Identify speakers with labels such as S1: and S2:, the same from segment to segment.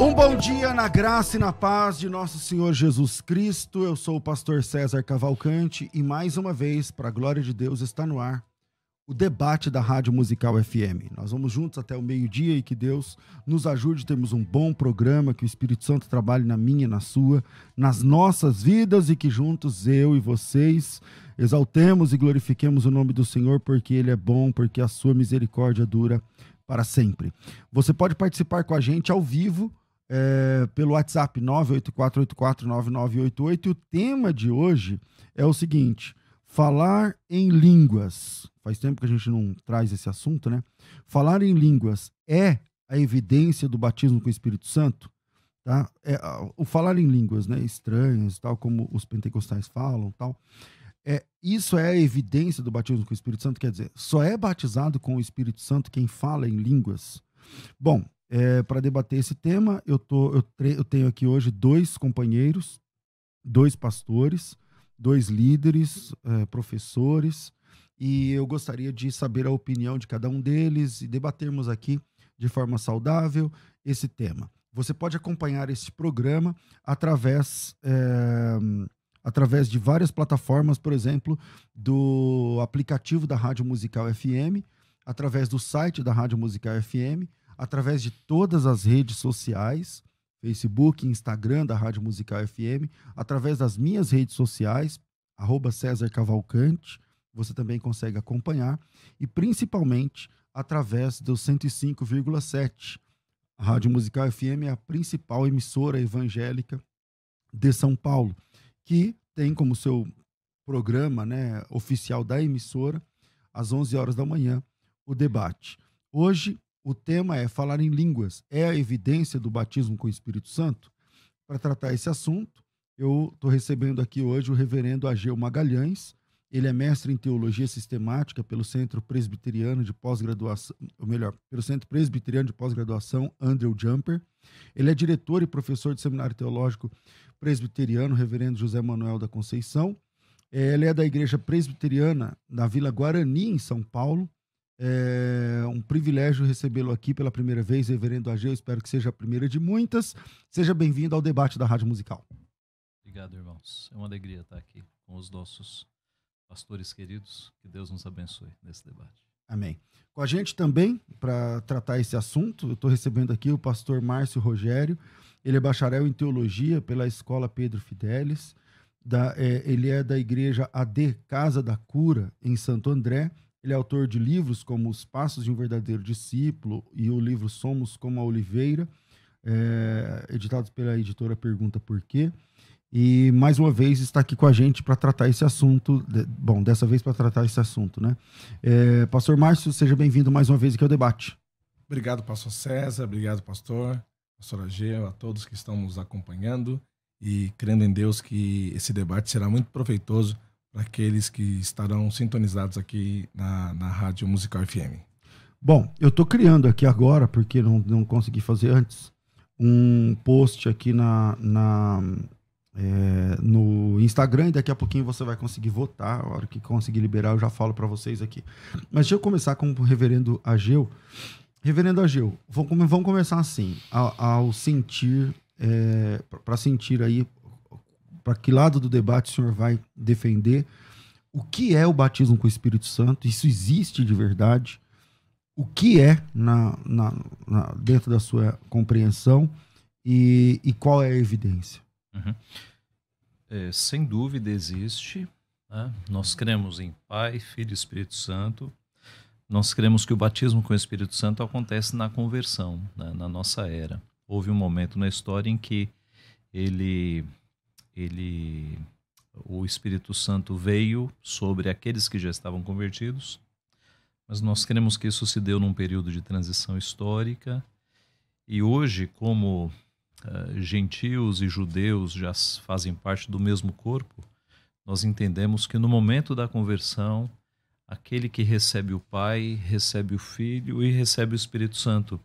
S1: Um bom dia na graça e na paz de nosso Senhor Jesus Cristo. Eu sou o pastor César Cavalcante e mais uma vez, para a glória de Deus, está no ar o debate da Rádio Musical FM. Nós vamos juntos até o meio-dia e que Deus nos ajude. Temos um bom programa, que o Espírito Santo trabalhe na minha, na sua, nas nossas vidas e que juntos eu e vocês exaltemos e glorifiquemos o nome do Senhor, porque Ele é bom, porque a sua misericórdia dura para sempre. Você pode participar com a gente ao vivo é, pelo WhatsApp 984849988. E o tema de hoje é o seguinte: falar em línguas. Faz tempo que a gente não traz esse assunto, né? Falar em línguas é a evidência do batismo com o Espírito Santo? Tá? É, o falar em línguas né, estranhas, tal como os pentecostais falam, tal, é, isso é a evidência do batismo com o Espírito Santo? Quer dizer, só é batizado com o Espírito Santo quem fala em línguas? Bom, é, para debater esse tema. Eu, tô, eu, eu tenho aqui hoje dois companheiros, dois pastores, dois líderes, é, professores, e eu gostaria de saber a opinião de cada um deles e debatermos aqui de forma saudável esse tema. Você pode acompanhar esse programa através, é, através de várias plataformas, por exemplo, do aplicativo da Rádio Musical FM, através do site da Rádio Musical FM, através de todas as redes sociais, Facebook, Instagram da Rádio Musical FM, através das minhas redes sociais, arroba César Cavalcante, você também consegue acompanhar, e principalmente através do 105,7. A Rádio Musical FM é a principal emissora evangélica de São Paulo, que tem como seu programa né, oficial da emissora, às 11 horas da manhã, o debate. Hoje, o tema é falar em línguas. É a evidência do batismo com o Espírito Santo? Para tratar esse assunto, eu estou recebendo aqui hoje o reverendo Ageu Magalhães. Ele é mestre em teologia sistemática pelo Centro Presbiteriano de Pós-Graduação, ou melhor, pelo Centro Presbiteriano de Pós-Graduação Andrew Jumper. Ele é diretor e professor de seminário teológico presbiteriano Reverendo José Manuel da Conceição. É, ele é da Igreja Presbiteriana da Vila Guarani, em São Paulo. É um privilégio recebê-lo aqui pela primeira vez, Reverendo Ageu. Espero que seja a primeira de muitas. Seja bem-vindo ao debate da Rádio Musical.
S2: Obrigado, irmãos. É uma alegria estar aqui com os nossos pastores queridos. Que Deus nos abençoe nesse debate.
S1: Amém. Com a gente também, para tratar esse assunto, eu estou recebendo aqui o pastor Márcio Rogério. Ele é bacharel em teologia pela Escola Pedro Fidelis. Da, é, ele é da igreja AD Casa da Cura, em Santo André ele é autor de livros como Os Passos de um Verdadeiro Discípulo e o livro Somos como a Oliveira, é, editados pela editora Pergunta Por Quê. E mais uma vez está aqui com a gente para tratar esse assunto. De, bom, dessa vez para tratar esse assunto, né? É, pastor Márcio, seja bem-vindo mais uma vez aqui ao debate.
S3: Obrigado, pastor César. Obrigado, pastor. Pastora G, a todos que estão nos acompanhando
S1: e crendo em Deus
S3: que esse debate será muito proveitoso daqueles que estarão sintonizados aqui na, na Rádio Musical FM?
S1: Bom, eu estou criando aqui agora, porque não, não consegui fazer antes, um post aqui na, na é, no Instagram e daqui a pouquinho você vai conseguir votar. A hora que conseguir liberar, eu já falo para vocês aqui. Mas deixa eu começar com o reverendo Ageu. Reverendo Ageu, vamos, vamos começar assim, ao, ao sentir, é, para sentir aí para que lado do debate o senhor vai defender? O que é o batismo com o Espírito Santo? Isso existe de verdade? O que é na, na, na dentro da sua compreensão e, e qual é a evidência?
S2: Uhum. É, sem dúvida existe. Né? Nós cremos em Pai, Filho e Espírito Santo. Nós cremos que o batismo com o Espírito Santo acontece na conversão, né? na nossa era. Houve um momento na história em que ele ele o Espírito Santo veio sobre aqueles que já estavam convertidos, mas nós queremos que isso se deu num período de transição histórica. E hoje, como uh, gentios e judeus já fazem parte do mesmo corpo, nós entendemos que no momento da conversão, aquele que recebe o Pai, recebe o Filho e recebe o Espírito Santo.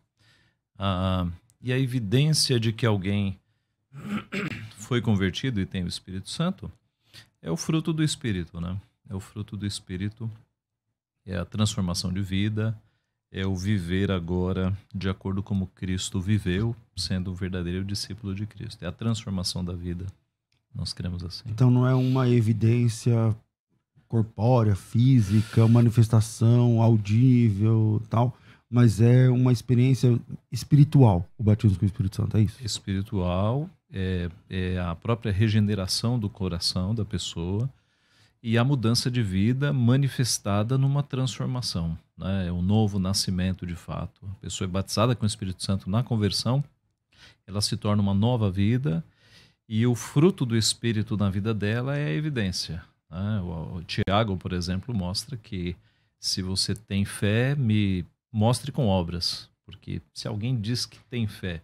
S2: Uh, e a evidência de que alguém foi convertido e tem o Espírito Santo, é o fruto do Espírito, né? É o fruto do Espírito, é a transformação de vida, é o viver agora de acordo como Cristo viveu, sendo o verdadeiro discípulo de Cristo. É a transformação da vida. Nós queremos assim. Então não é uma
S1: evidência corpórea, física, manifestação audível, tal, mas é uma experiência espiritual, o batismo com o Espírito Santo,
S2: é isso? Espiritual, é, é a própria regeneração do coração da pessoa e a mudança de vida manifestada numa transformação. Né? É um novo nascimento de fato. A pessoa é batizada com o Espírito Santo na conversão, ela se torna uma nova vida e o fruto do Espírito na vida dela é a evidência. Né? O, o Tiago, por exemplo, mostra que se você tem fé, me mostre com obras. Porque se alguém diz que tem fé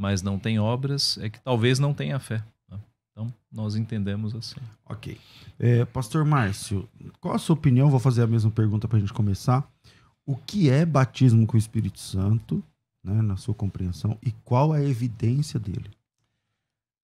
S2: mas não tem obras, é que talvez não tenha fé. Né? Então, nós entendemos assim. Ok.
S1: É, Pastor Márcio, qual a sua opinião? Vou fazer a mesma pergunta para a gente começar. O que é batismo com o Espírito Santo, né, na sua compreensão, e qual é a evidência dele?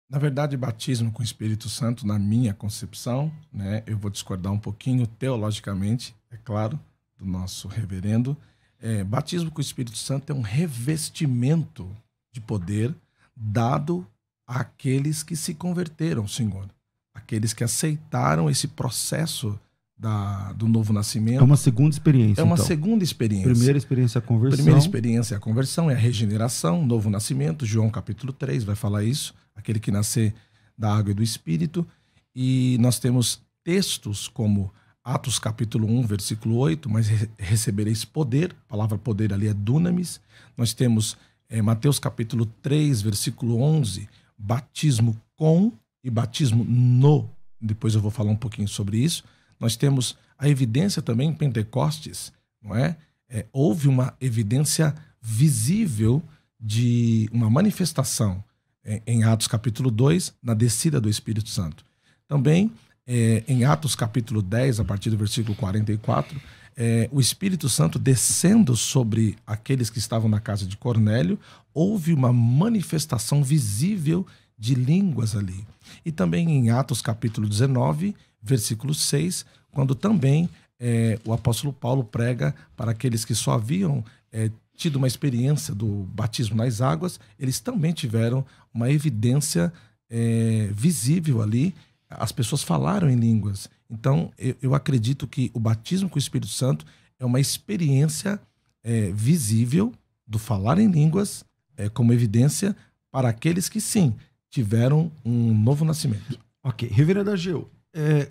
S3: Na verdade, batismo com o Espírito Santo, na minha concepção, né, eu vou discordar um pouquinho teologicamente, é claro, do nosso reverendo. É, batismo com o Espírito Santo é um revestimento de poder dado àqueles que se converteram, Senhor. Aqueles que aceitaram esse processo da, do novo nascimento. É uma
S1: segunda experiência. É uma então.
S3: segunda experiência. Primeira experiência é a conversão. Primeira experiência é a conversão, é a regeneração, novo nascimento. João capítulo 3 vai falar isso. Aquele que nascer da água e do espírito. E nós temos textos como Atos capítulo 1, versículo 8, mas recebereis poder, a palavra poder ali é dunamis. Nós temos é, Mateus capítulo 3, versículo 11, batismo com e batismo no. Depois eu vou falar um pouquinho sobre isso. Nós temos a evidência também em Pentecostes, não é? é houve uma evidência visível de uma manifestação é, em Atos capítulo 2, na descida do Espírito Santo. Também é, em Atos capítulo 10, a partir do versículo 44, é, o Espírito Santo descendo sobre aqueles que estavam na casa de Cornélio, houve uma manifestação visível de línguas ali. E também em Atos capítulo 19, versículo 6, quando também é, o apóstolo Paulo prega para aqueles que só haviam é, tido uma experiência do batismo nas águas, eles também tiveram uma evidência é, visível ali as pessoas falaram em línguas. Então, eu, eu acredito que o batismo com o Espírito Santo é uma experiência é, visível do falar em línguas é, como evidência para aqueles que sim tiveram um novo nascimento. Ok, Reverendo Gil,
S1: é,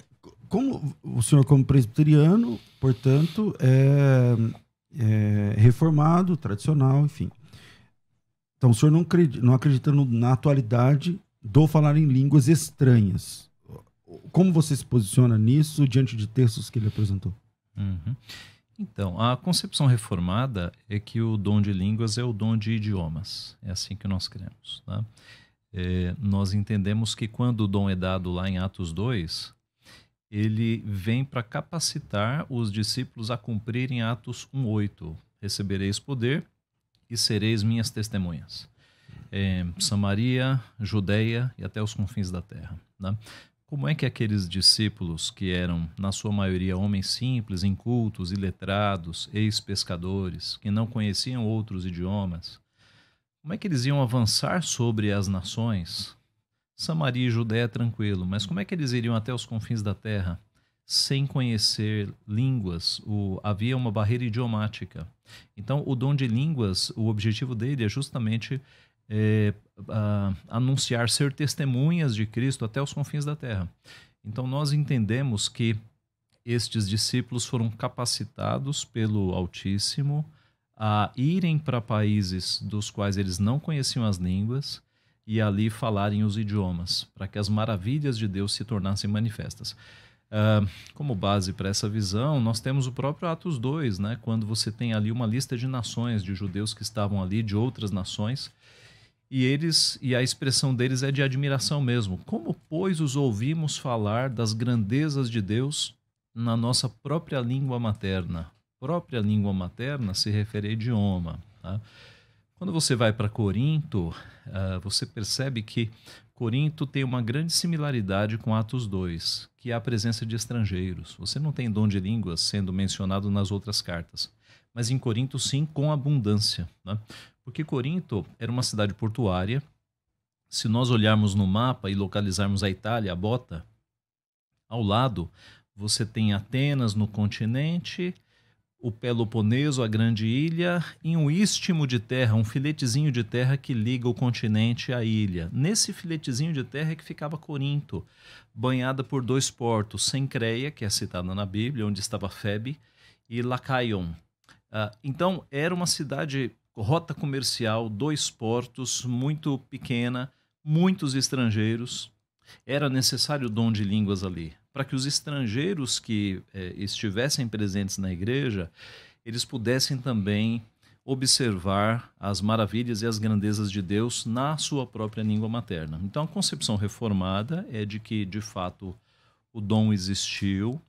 S1: como o senhor como presbiteriano, portanto, é, é, reformado, tradicional, enfim. Então, o senhor não, acredita, não acredita no, na atualidade do falar em línguas estranhas como você se posiciona nisso diante de textos que ele apresentou?
S2: Uhum. Então, a concepção reformada é que o dom de línguas é o dom de idiomas. É assim que nós cremos. Tá? É, nós entendemos que quando o dom é dado lá em Atos 2, ele vem para capacitar os discípulos a cumprirem Atos 1,8. Recebereis poder e sereis minhas testemunhas. É, Samaria, Judeia e até os confins da terra. Né? Como é que aqueles discípulos, que eram, na sua maioria, homens simples, incultos, iletrados, ex-pescadores, que não conheciam outros idiomas, como é que eles iam avançar sobre as nações? Samaria e Judéia tranquilo, mas como é que eles iriam até os confins da terra? sem conhecer línguas, o, havia uma barreira idiomática. Então, o dom de línguas, o objetivo dele é justamente é, a, anunciar, ser testemunhas de Cristo até os confins da terra. Então nós entendemos que estes discípulos foram capacitados pelo Altíssimo a irem para países dos quais eles não conheciam as línguas e ali falarem os idiomas, para que as maravilhas de Deus se tornassem manifestas. Uh, como base para essa visão, nós temos o próprio Atos 2, né? quando você tem ali uma lista de nações, de judeus que estavam ali, de outras nações, e eles e a expressão deles é de admiração mesmo. Como pois os ouvimos falar das grandezas de Deus na nossa própria língua materna? Própria língua materna se refere a idioma. Tá? Quando você vai para Corinto, uh, você percebe que Corinto tem uma grande similaridade com Atos 2, que é a presença de estrangeiros. Você não tem dom de línguas sendo mencionado nas outras cartas, mas em Corinto sim, com abundância. Né? Porque Corinto era uma cidade portuária. Se nós olharmos no mapa e localizarmos a Itália, a bota, ao lado, você tem Atenas no continente, o Peloponeso, a grande ilha, e um istmo de terra, um filetezinho de terra que liga o continente à ilha. Nesse filetezinho de terra é que ficava Corinto, banhada por dois portos, Sencreia, que é citada na Bíblia, onde estava Febe, e Lacaion. Uh, então, era uma cidade rota comercial, dois portos, muito pequena, muitos estrangeiros. Era necessário o dom de línguas ali, para que os estrangeiros que eh, estivessem presentes na igreja, eles pudessem também observar as maravilhas e as grandezas de Deus na sua própria língua materna. Então, a concepção reformada é de que, de fato, o dom existiu,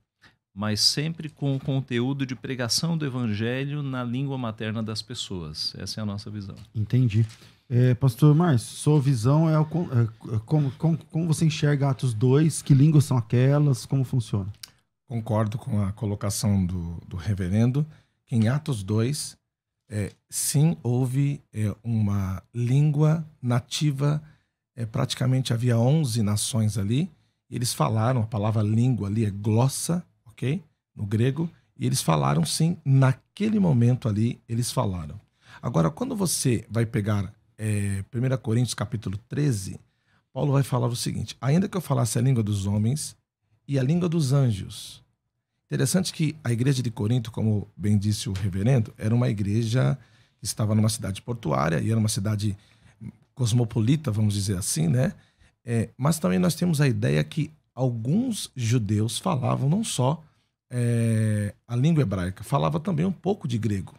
S2: mas sempre com o conteúdo de pregação do evangelho na língua materna das pessoas. Essa é a nossa visão.
S1: Entendi. É, pastor Márcio, sua visão é, o, é, é como, como, como, você enxerga Atos 2, que línguas são aquelas,
S3: como funciona? Concordo com a colocação do, do reverendo, que em Atos 2, é, sim, houve é, uma língua nativa, é, praticamente havia 11 nações ali, e eles falaram, a palavra língua ali é glossa, ok? No grego. E eles falaram sim, naquele momento ali, eles falaram. Agora, quando você vai pegar é, 1 Coríntios capítulo 13, Paulo vai falar o seguinte: ainda que eu falasse a língua dos homens e a língua dos anjos. Interessante que a igreja de Corinto, como bem disse o reverendo, era uma igreja que estava numa cidade portuária e era uma cidade cosmopolita, vamos dizer assim, né? É, mas também nós temos a ideia que alguns judeus falavam não só é, a língua hebraica, falava também um pouco de grego.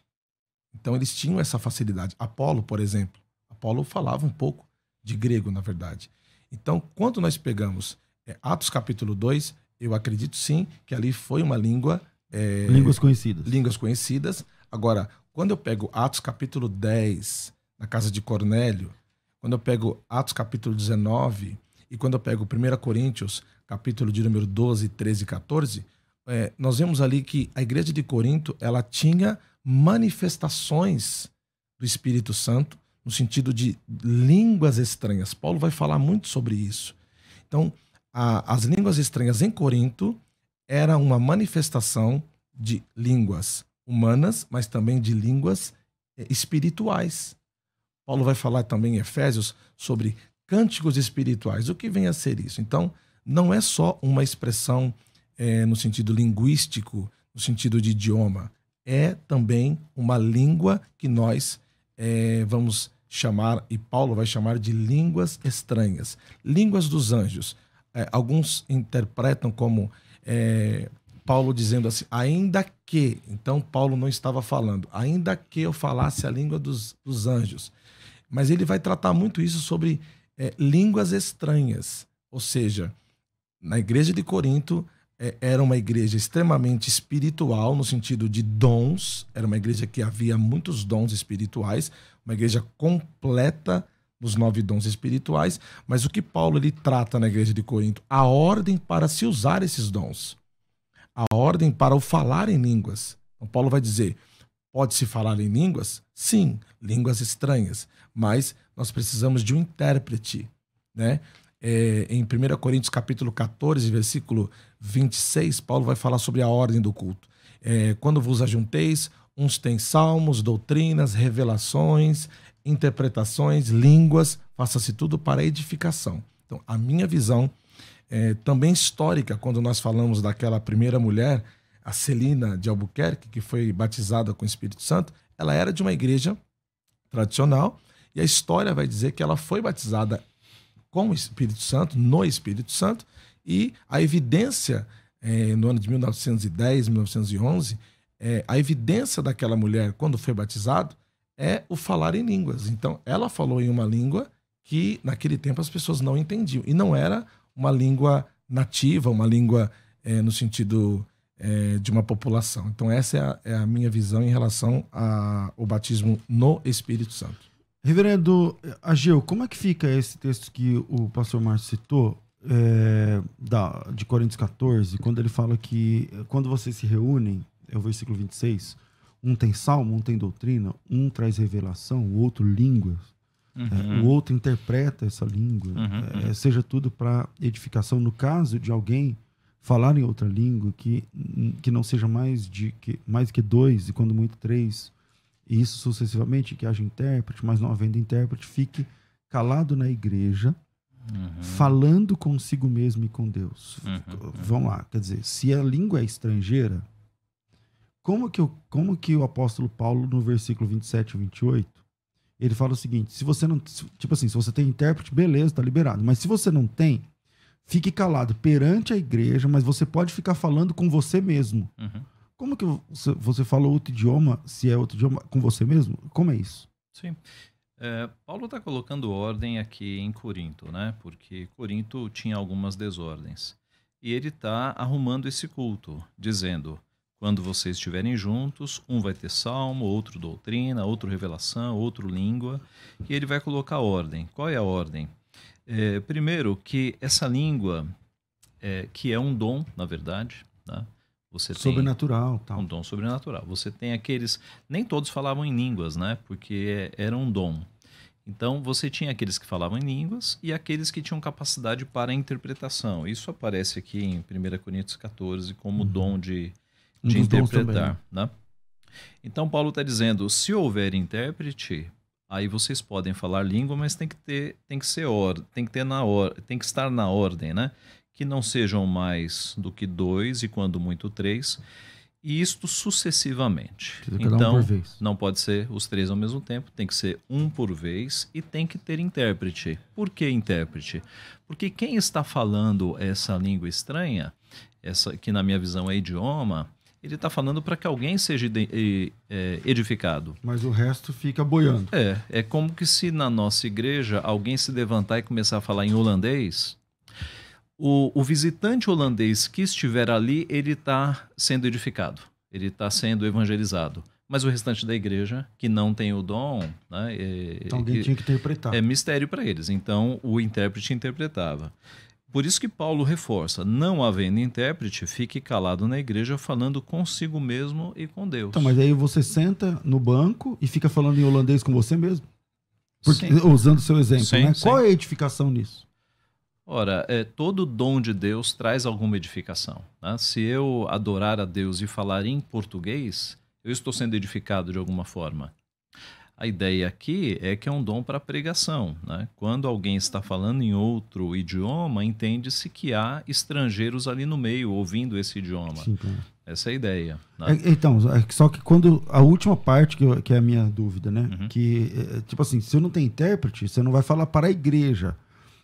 S3: Então eles tinham essa facilidade. Apolo, por exemplo, Apolo falava um pouco de grego, na verdade. Então, quando nós pegamos é, Atos capítulo 2, eu acredito sim que ali foi uma língua. É, línguas conhecidas. Línguas conhecidas. Agora, quando eu pego Atos capítulo 10, na casa de Cornélio, quando eu pego Atos capítulo 19, e quando eu pego 1 Coríntios, capítulo de número 12, 13 e 14, é, nós vemos ali que a igreja de Corinto ela tinha manifestações do Espírito Santo no sentido de línguas estranhas. Paulo vai falar muito sobre isso. Então, a, as línguas estranhas em Corinto era uma manifestação de línguas humanas, mas também de línguas é, espirituais. Paulo vai falar também em Efésios sobre cânticos espirituais. O que vem a ser isso? Então, não é só uma expressão é, no sentido linguístico, no sentido de idioma. É também uma língua que nós é, vamos chamar, e Paulo vai chamar de línguas estranhas, línguas dos anjos. É, alguns interpretam como é, Paulo dizendo assim, ainda que, então Paulo não estava falando, ainda que eu falasse a língua dos, dos anjos. Mas ele vai tratar muito isso sobre é, línguas estranhas. Ou seja, na igreja de Corinto é, era uma igreja extremamente espiritual, no sentido de dons, era uma igreja que havia muitos dons espirituais, uma igreja completa nos nove dons espirituais, mas o que Paulo ele trata na igreja de Corinto? A ordem para se usar esses dons, a ordem para o falar em línguas. Então, Paulo vai dizer Pode-se falar em línguas? Sim, línguas estranhas, mas nós precisamos de um intérprete, né? É, em 1 Coríntios capítulo 14, versículo 26, Paulo vai falar sobre a ordem do culto. É, quando vos ajunteis, uns têm salmos, doutrinas, revelações, interpretações, línguas, faça-se tudo para edificação. Então, a minha visão é, também histórica, quando nós falamos daquela primeira mulher a Celina de Albuquerque, que foi batizada com o Espírito Santo, ela era de uma igreja tradicional e a história vai dizer que ela foi batizada com o Espírito Santo, no Espírito Santo, e a evidência eh, no ano de 1910, 1911, eh, a evidência daquela mulher quando foi batizada é o falar em línguas. Então, ela falou em uma língua que naquele tempo as pessoas não entendiam e não era uma língua nativa, uma língua eh, no sentido é, de uma população. Então, essa é a, é a minha visão em relação ao batismo no Espírito Santo.
S1: Reverendo eh, Ageu, como é que fica esse texto que o pastor Márcio citou, é, da, de Coríntios 14, quando ele fala que eh, quando vocês se reúnem, é o versículo 26, um tem salmo, um tem doutrina, um traz revelação, o outro línguas, né? uhum. é, o outro interpreta essa língua, uhum. é, seja tudo para edificação. No caso de alguém falar em outra língua que, que não seja mais de que, mais que dois, e quando muito três, e isso sucessivamente, que haja intérprete, mas não havendo intérprete, fique calado na igreja, uhum. falando consigo mesmo e com Deus. Uhum. uhum. Vamos lá, quer dizer, se a língua é estrangeira, como que, eu, como que o apóstolo Paulo, no versículo 27 e 28, ele fala o seguinte: se você não. Tipo assim, se você tem intérprete, beleza, tá liberado. Mas se você não tem, Fique calado perante a igreja, mas você pode ficar falando com você mesmo. Uhum. Como que você falou outro idioma, se é outro idioma, com você mesmo? Como é isso?
S2: Sim. É, Paulo está colocando ordem aqui em Corinto, né? Porque Corinto tinha algumas desordens. E ele está arrumando esse culto, dizendo: quando vocês estiverem juntos, um vai ter salmo, outro doutrina, outro revelação, outro língua, e ele vai colocar ordem. Qual é a ordem? É, primeiro, que essa língua, é, que é um dom, na verdade, né, Você sobrenatural, tal. um dom sobrenatural. Você tem aqueles, nem todos falavam em línguas, né? Porque é, era um dom. Então você tinha aqueles que falavam em línguas e aqueles que tinham capacidade para interpretação. Isso aparece aqui em 1 Coríntios 14 como uhum. dom de, de um interpretar, né? Então Paulo está dizendo, se houver intérprete, Aí vocês podem falar língua, mas tem que ter, tem que ser or, tem que ter na or, tem que estar na ordem, né? Que não sejam mais do que dois e quando muito três, e isto sucessivamente. Então, um não pode ser os três ao mesmo tempo, tem que ser um por vez e tem que ter intérprete. Por que intérprete? Porque quem está falando essa língua estranha, essa que na minha visão é idioma, ele está falando para que alguém seja é, edificado.
S1: Mas o resto fica boiando.
S2: É, é como que se na nossa igreja alguém se levantar e começar a falar em holandês, o, o visitante holandês que estiver ali, ele está sendo edificado, ele está sendo evangelizado. Mas o restante da igreja, que não tem o dom, né, é, então alguém é, tinha que interpretar. É mistério para eles. Então o intérprete interpretava. Por isso que Paulo reforça: não havendo intérprete, fique calado na igreja falando consigo mesmo e com Deus. Então, mas
S1: aí você senta no banco e fica falando em holandês com você mesmo? Porque, usando o seu exemplo, sim, né? Sim. Qual é a edificação nisso?
S2: Ora, é, todo dom de Deus traz alguma edificação. Né? Se eu adorar a Deus e falar em português, eu estou sendo edificado de alguma forma. A ideia aqui é que é um dom para pregação. Né? Quando alguém está falando em outro idioma, entende-se que há estrangeiros ali no meio ouvindo esse idioma. Sim, Essa é a ideia. Né? É,
S1: então, é só que quando a última parte que, eu, que é a minha dúvida, né? Uhum. Que, é, é tipo assim, se você não tem intérprete, você não vai falar para a igreja.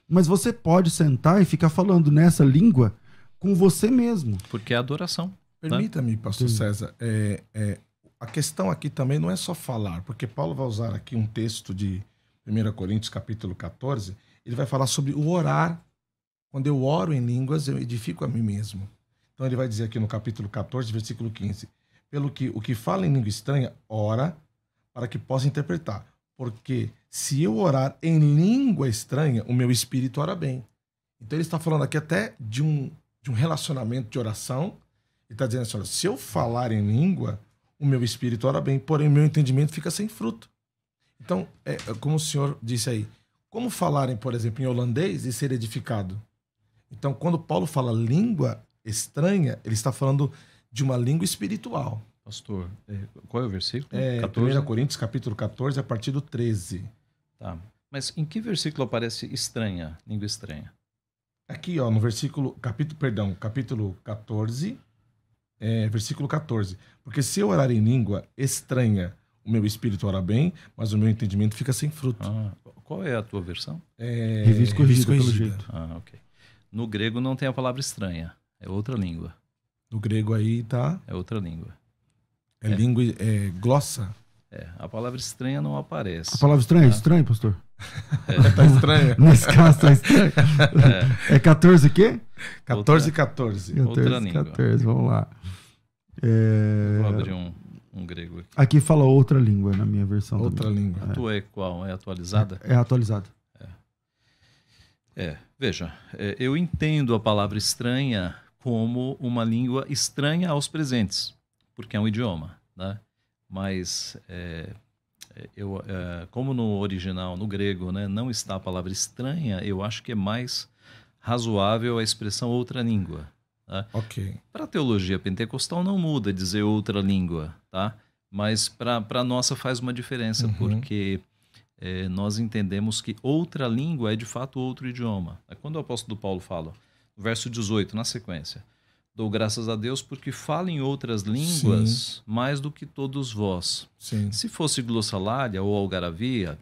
S1: Mas você pode sentar e ficar falando nessa língua com você mesmo.
S2: Porque é adoração. Né? Permita-me, né? pastor
S3: César, é, é a questão aqui também não é só falar, porque Paulo vai usar aqui um texto de 1 Coríntios capítulo 14, ele vai falar sobre o orar. Quando eu oro em línguas, eu edifico a mim mesmo. Então ele vai dizer aqui no capítulo 14, versículo 15: Pelo que o que fala em língua estranha, ora, para que possa interpretar. Porque se eu orar em língua estranha, o meu espírito ora bem. Então ele está falando aqui até de um, de um relacionamento de oração. Ele está dizendo assim: olha, se eu falar em língua, o meu espírito ora bem, porém o meu entendimento fica sem fruto. Então, é, é, como o senhor disse aí, como falarem, por exemplo, em holandês e ser edificado? Então, quando Paulo fala língua estranha, ele está falando de uma língua espiritual.
S2: Pastor, é, qual é o versículo? É, 14? 1
S3: Coríntios, capítulo 14, a partir do 13. Tá.
S2: Mas em que versículo aparece estranha, língua estranha?
S3: Aqui, ó, no versículo, capítulo, perdão, capítulo 14, é, versículo 14. Porque se eu orar em língua estranha, o meu espírito ora bem, mas o meu entendimento fica sem fruto. Ah,
S2: qual é a tua versão? É... é Revista corrigida, corrigida. Pelo jeito. Ah, ok. No grego não tem a palavra estranha, é outra língua.
S3: No grego aí tá. É
S2: outra língua. É, é. língua,
S3: é glossa.
S2: É, a palavra estranha não aparece. A palavra estranha, tá? É ah. estranho, pastor? É. tá estranho. Nesse caso tá estranho. É, é 14 o quê? 14 e 14. 14, outra 14,
S3: língua. 14,
S1: vamos lá. É... Vou abrir um, um grego aqui. Aqui fala outra língua na minha versão. Outra também. língua. A é. tua
S2: é qual? É atualizada? É, é atualizada. É. é veja, é, eu entendo a palavra estranha como uma língua estranha aos presentes, porque é um idioma, né? Mas eu, eh, como no original, no grego, né, não está a palavra estranha, eu acho que é mais razoável a expressão outra língua. Tá? Ok. Para a teologia pentecostal não muda dizer outra língua, tá? Mas para a nossa faz uma diferença, uhum. porque é, nós entendemos que outra língua é de fato outro idioma. É quando o apóstolo Paulo fala, no verso 18, na sequência, Dou graças a Deus porque falo em outras línguas Sim. mais do que todos vós. Sim. Se fosse glossalária ou algaravia,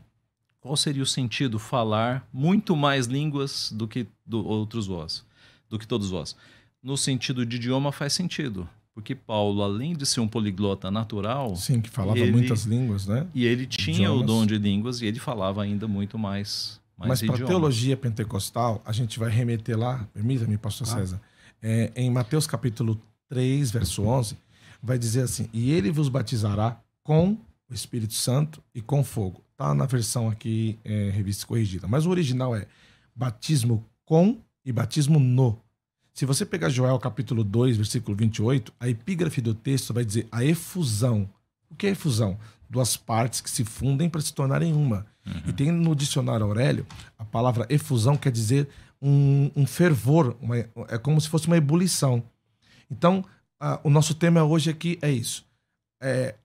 S2: qual seria o sentido falar muito mais línguas do que do outros vós, do que todos vós? No sentido de idioma faz sentido, porque Paulo, além de ser um poliglota natural, sim, que falava ele, muitas
S3: línguas, né? E ele
S2: tinha idiomas. o dom de línguas e ele falava ainda muito mais. mais Mas para teologia
S3: pentecostal, a gente vai remeter lá, permita-me, Pastor ah. César, é, em Mateus capítulo 3, verso 11, vai dizer assim: E ele vos batizará com o Espírito Santo e com fogo. Tá na versão aqui, é, revista corrigida. Mas o original é batismo com e batismo no. Se você pegar Joel capítulo 2, versículo 28, a epígrafe do texto vai dizer a efusão. O que é efusão? Duas partes que se fundem para se tornarem uma. Uhum. E tem no dicionário Aurélio, a palavra efusão quer dizer um, um fervor, uma, é como se fosse uma ebulição. Então, a, o nosso tema hoje aqui é isso. É,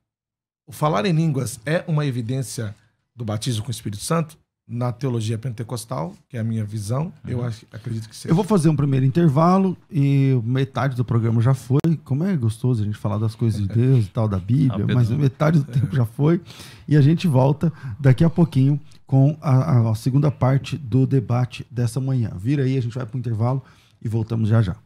S3: o falar em línguas é uma evidência do batismo com o Espírito Santo? na teologia pentecostal, que é a minha visão, uhum. eu acho, acredito que seja. Eu vou
S1: fazer um primeiro intervalo e metade do programa já foi. Como é gostoso a gente falar das coisas de Deus e tal, da Bíblia, ah, mas metade do tempo já foi. E a gente volta daqui a pouquinho com a, a segunda parte do debate dessa manhã. Vira aí, a gente vai para o intervalo e voltamos já já.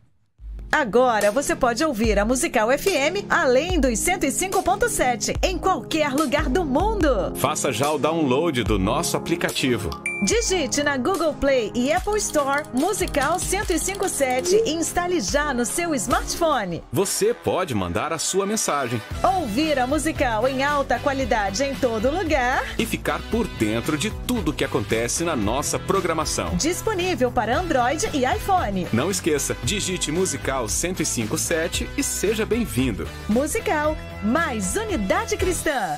S4: Agora você pode ouvir a Musical FM além dos 105.7 em qualquer lugar do mundo.
S5: Faça já o download do nosso aplicativo.
S4: Digite na Google Play e Apple Store Musical 1057 e instale já no seu smartphone.
S5: Você pode mandar a sua mensagem,
S4: ouvir a musical em alta qualidade em todo lugar
S5: e ficar por dentro de tudo que acontece na nossa programação.
S4: Disponível para Android e iPhone.
S5: Não esqueça, digite Musical 1057 e seja bem-vindo.
S4: Musical mais Unidade Cristã.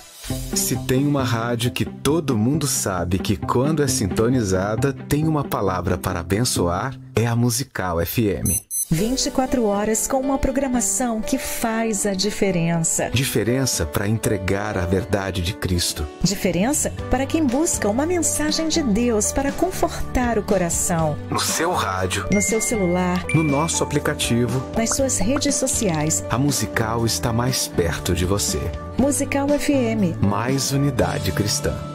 S5: Se tem uma rádio que todo mundo sabe que quando é sintonizada tem uma palavra para abençoar, é a Musical FM.
S4: 24 horas com uma programação que faz a diferença.
S5: Diferença para entregar a verdade de Cristo.
S4: Diferença para quem busca uma mensagem de Deus para confortar o coração.
S5: No seu rádio,
S4: no seu celular,
S5: no nosso aplicativo,
S4: nas suas redes sociais.
S5: A musical está mais perto de você.
S4: Musical FM.
S5: Mais unidade cristã.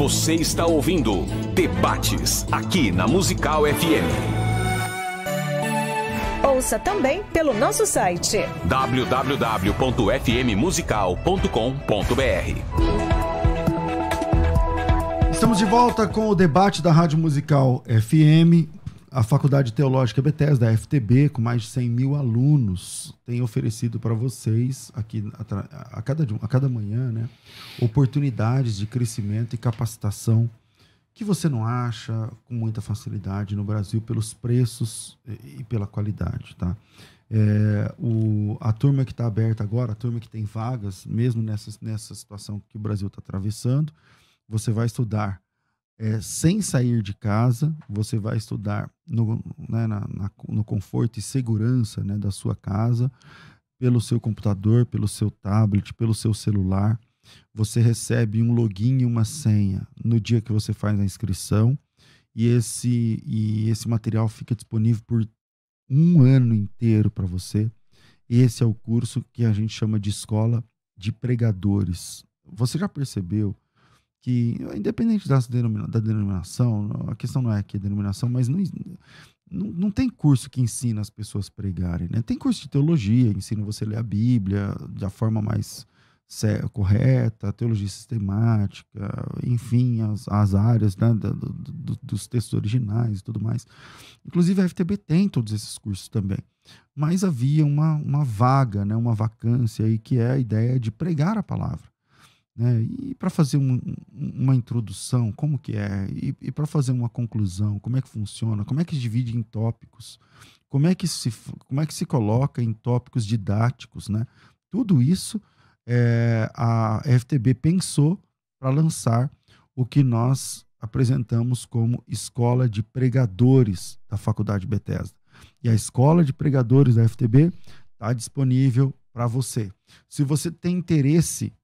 S5: Você está ouvindo Debates aqui na Musical FM.
S4: Ouça também pelo nosso site
S5: www.fmmusical.com.br.
S1: Estamos de volta com o debate da Rádio Musical FM. A Faculdade Teológica Bethesda, a FTB, com mais de 100 mil alunos, tem oferecido para vocês, aqui a, a, cada, a cada manhã, né, oportunidades de crescimento e capacitação que você não acha com muita facilidade no Brasil pelos preços e pela qualidade, tá? É, o, a turma que está aberta agora, a turma que tem vagas, mesmo nessa, nessa situação que o Brasil está atravessando, você vai estudar é, sem sair de casa, você vai estudar no, né, na, na, no conforto e segurança né, da sua casa, pelo seu computador, pelo seu tablet, pelo seu celular. Você recebe um login e uma senha no dia que você faz a inscrição e esse, e esse material fica disponível por um ano inteiro para você. Esse é o curso que a gente chama de Escola de Pregadores. Você já percebeu que, independente da denominação, a questão não é aqui a é denominação, mas não, não, não, tem curso que ensina as pessoas a pregarem, né? Tem curso de teologia, ensina você a ler a Bíblia da forma mais correta, teologia sistemática, enfim, as, as áreas né, do, do, dos textos originais e tudo mais. Inclusive a FTB tem todos esses cursos também. Mas havia uma, uma vaga, né, uma vacância aí, que é a ideia de pregar a palavra. Né? E para fazer um, uma introdução, como que é? E, e para fazer uma conclusão, como é que funciona? Como é que se divide em tópicos? Como é que se, como é que se coloca em tópicos didáticos? Né? Tudo isso é, a FTB pensou para lançar o que nós apresentamos como Escola de Pregadores da Faculdade Bethesda. E a Escola de Pregadores da FTB está disponível para você. Se você tem interesse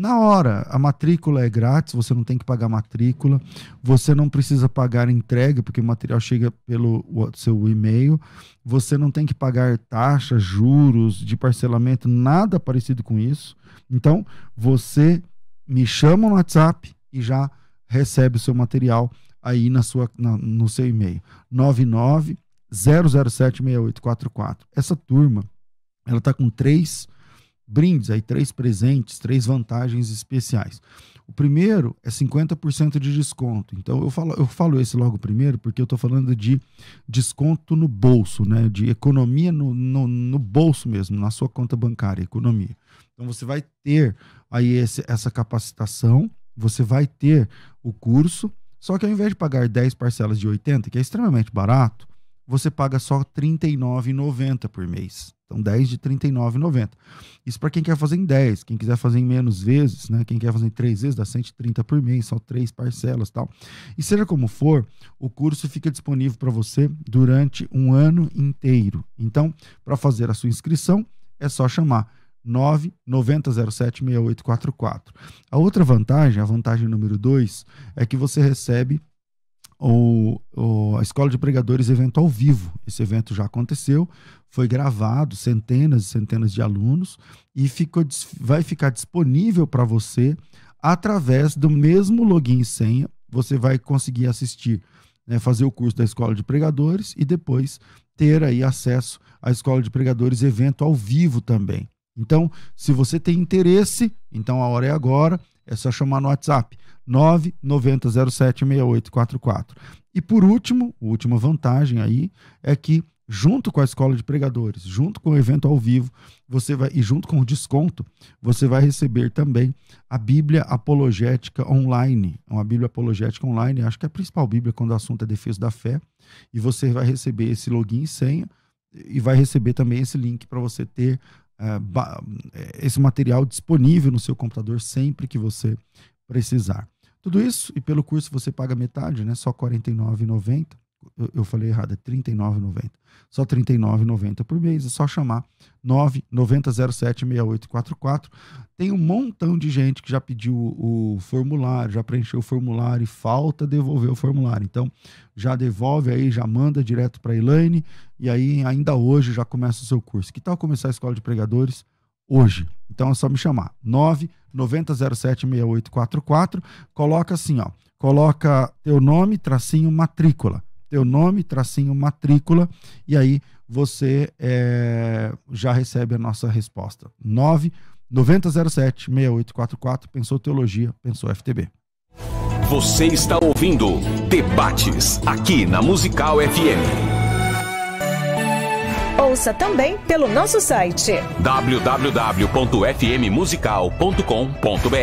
S1: na hora. A matrícula é grátis, você não tem que pagar matrícula, você não precisa pagar entrega, porque o material chega pelo seu e-mail, você não tem que pagar taxas, juros de parcelamento, nada parecido com isso. Então, você me chama no WhatsApp e já recebe o seu material aí na sua, na, no seu e-mail. 99 007 6844. Essa turma, ela está com três brindes, aí três presentes, três vantagens especiais. O primeiro é 50% de desconto. Então eu falo, eu falo esse logo primeiro porque eu estou falando de desconto no bolso, né? De economia no, no, no, bolso mesmo, na sua conta bancária, economia. Então você vai ter aí esse, essa capacitação, você vai ter o curso, só que ao invés de pagar 10 parcelas de 80, que é extremamente barato, você paga só R$ 39,90 por mês. Então, 10 de R$ 39,90. Isso para quem quer fazer em 10, quem quiser fazer em menos vezes, né? Quem quer fazer em 3 vezes, dá 130 por mês, só três parcelas tal. E seja como for, o curso fica disponível para você durante um ano inteiro. Então, para fazer a sua inscrição, é só chamar 990076844. A outra vantagem, a vantagem número 2, é que você recebe o, o, a Escola de Pregadores evento ao vivo. Esse evento já aconteceu, foi gravado, centenas e centenas de alunos, e ficou, vai ficar disponível para você através do mesmo login e senha. Você vai conseguir assistir, né, fazer o curso da Escola de Pregadores e depois ter aí acesso à Escola de Pregadores evento ao vivo também. Então, se você tem interesse, então a hora é agora. É só chamar no WhatsApp 990076844. E por último, a última vantagem aí é que junto com a escola de pregadores, junto com o evento ao vivo, você vai e junto com o desconto, você vai receber também a Bíblia Apologética online, é uma Bíblia Apologética online, acho que é a principal Bíblia quando o assunto é defesa da fé, e você vai receber esse login e senha e vai receber também esse link para você ter é, é, esse material disponível no seu computador sempre que você precisar. Tudo isso e pelo curso você paga metade, né? Só R$ 49,90 eu falei errado, é R$ 39,90. Só R$ 39,90 por mês, é só chamar 990076844. Tem um montão de gente que já pediu o formulário, já preencheu o formulário e falta devolver o formulário. Então, já devolve aí, já manda direto para Elaine e aí ainda hoje já começa o seu curso. Que tal começar a Escola de Pregadores hoje? Então é só me chamar, 990076844. Coloca assim, ó, coloca teu nome, tracinho, matrícula teu nome, tracinho, matrícula, e aí você é, já recebe a nossa resposta. 9 6844, pensou teologia, pensou
S5: FTB. Você está ouvindo Debates aqui na Musical FM.
S4: Ouça também pelo nosso site
S5: www.fmmusical.com.br.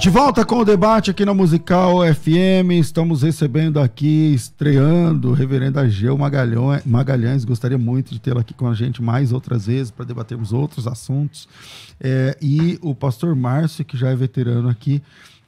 S1: De volta com o debate aqui na Musical FM, estamos recebendo aqui, estreando, Reverenda Geu Magalhães. Magalhães. Gostaria muito de tê-la aqui com a gente mais outras vezes para debatermos outros assuntos. É, e o pastor Márcio, que já é veterano aqui,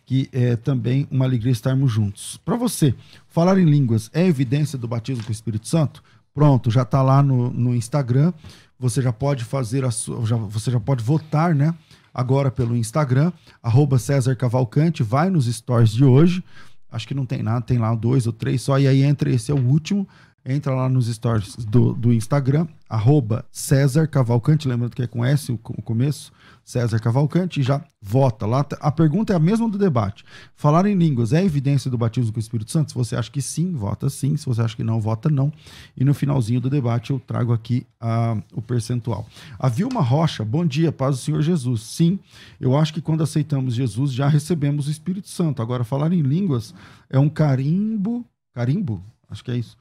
S1: que é também uma alegria estarmos juntos. Para você, falar em línguas é evidência do batismo com o Espírito Santo? Pronto, já está lá no, no Instagram. Você já pode fazer a sua, já, você já pode votar, né? agora pelo Instagram, arroba César Cavalcante, vai nos stories de hoje. Acho que não tem nada, tem lá dois ou três só, e aí entra esse é o último. Entra lá nos stories do, do Instagram, arroba César Cavalcante, lembrando que é com S o começo, César Cavalcante e já vota. Lá tá- a pergunta é a mesma do debate. Falar em línguas é evidência do batismo com o Espírito Santo? Se você acha que sim, vota sim. Se você acha que não, vota não. E no finalzinho do debate eu trago aqui a, o percentual. A Vilma Rocha, bom dia, paz do Senhor Jesus. Sim, eu acho que quando aceitamos Jesus já recebemos o Espírito Santo. Agora, falar em línguas é um carimbo, carimbo? Acho que é isso.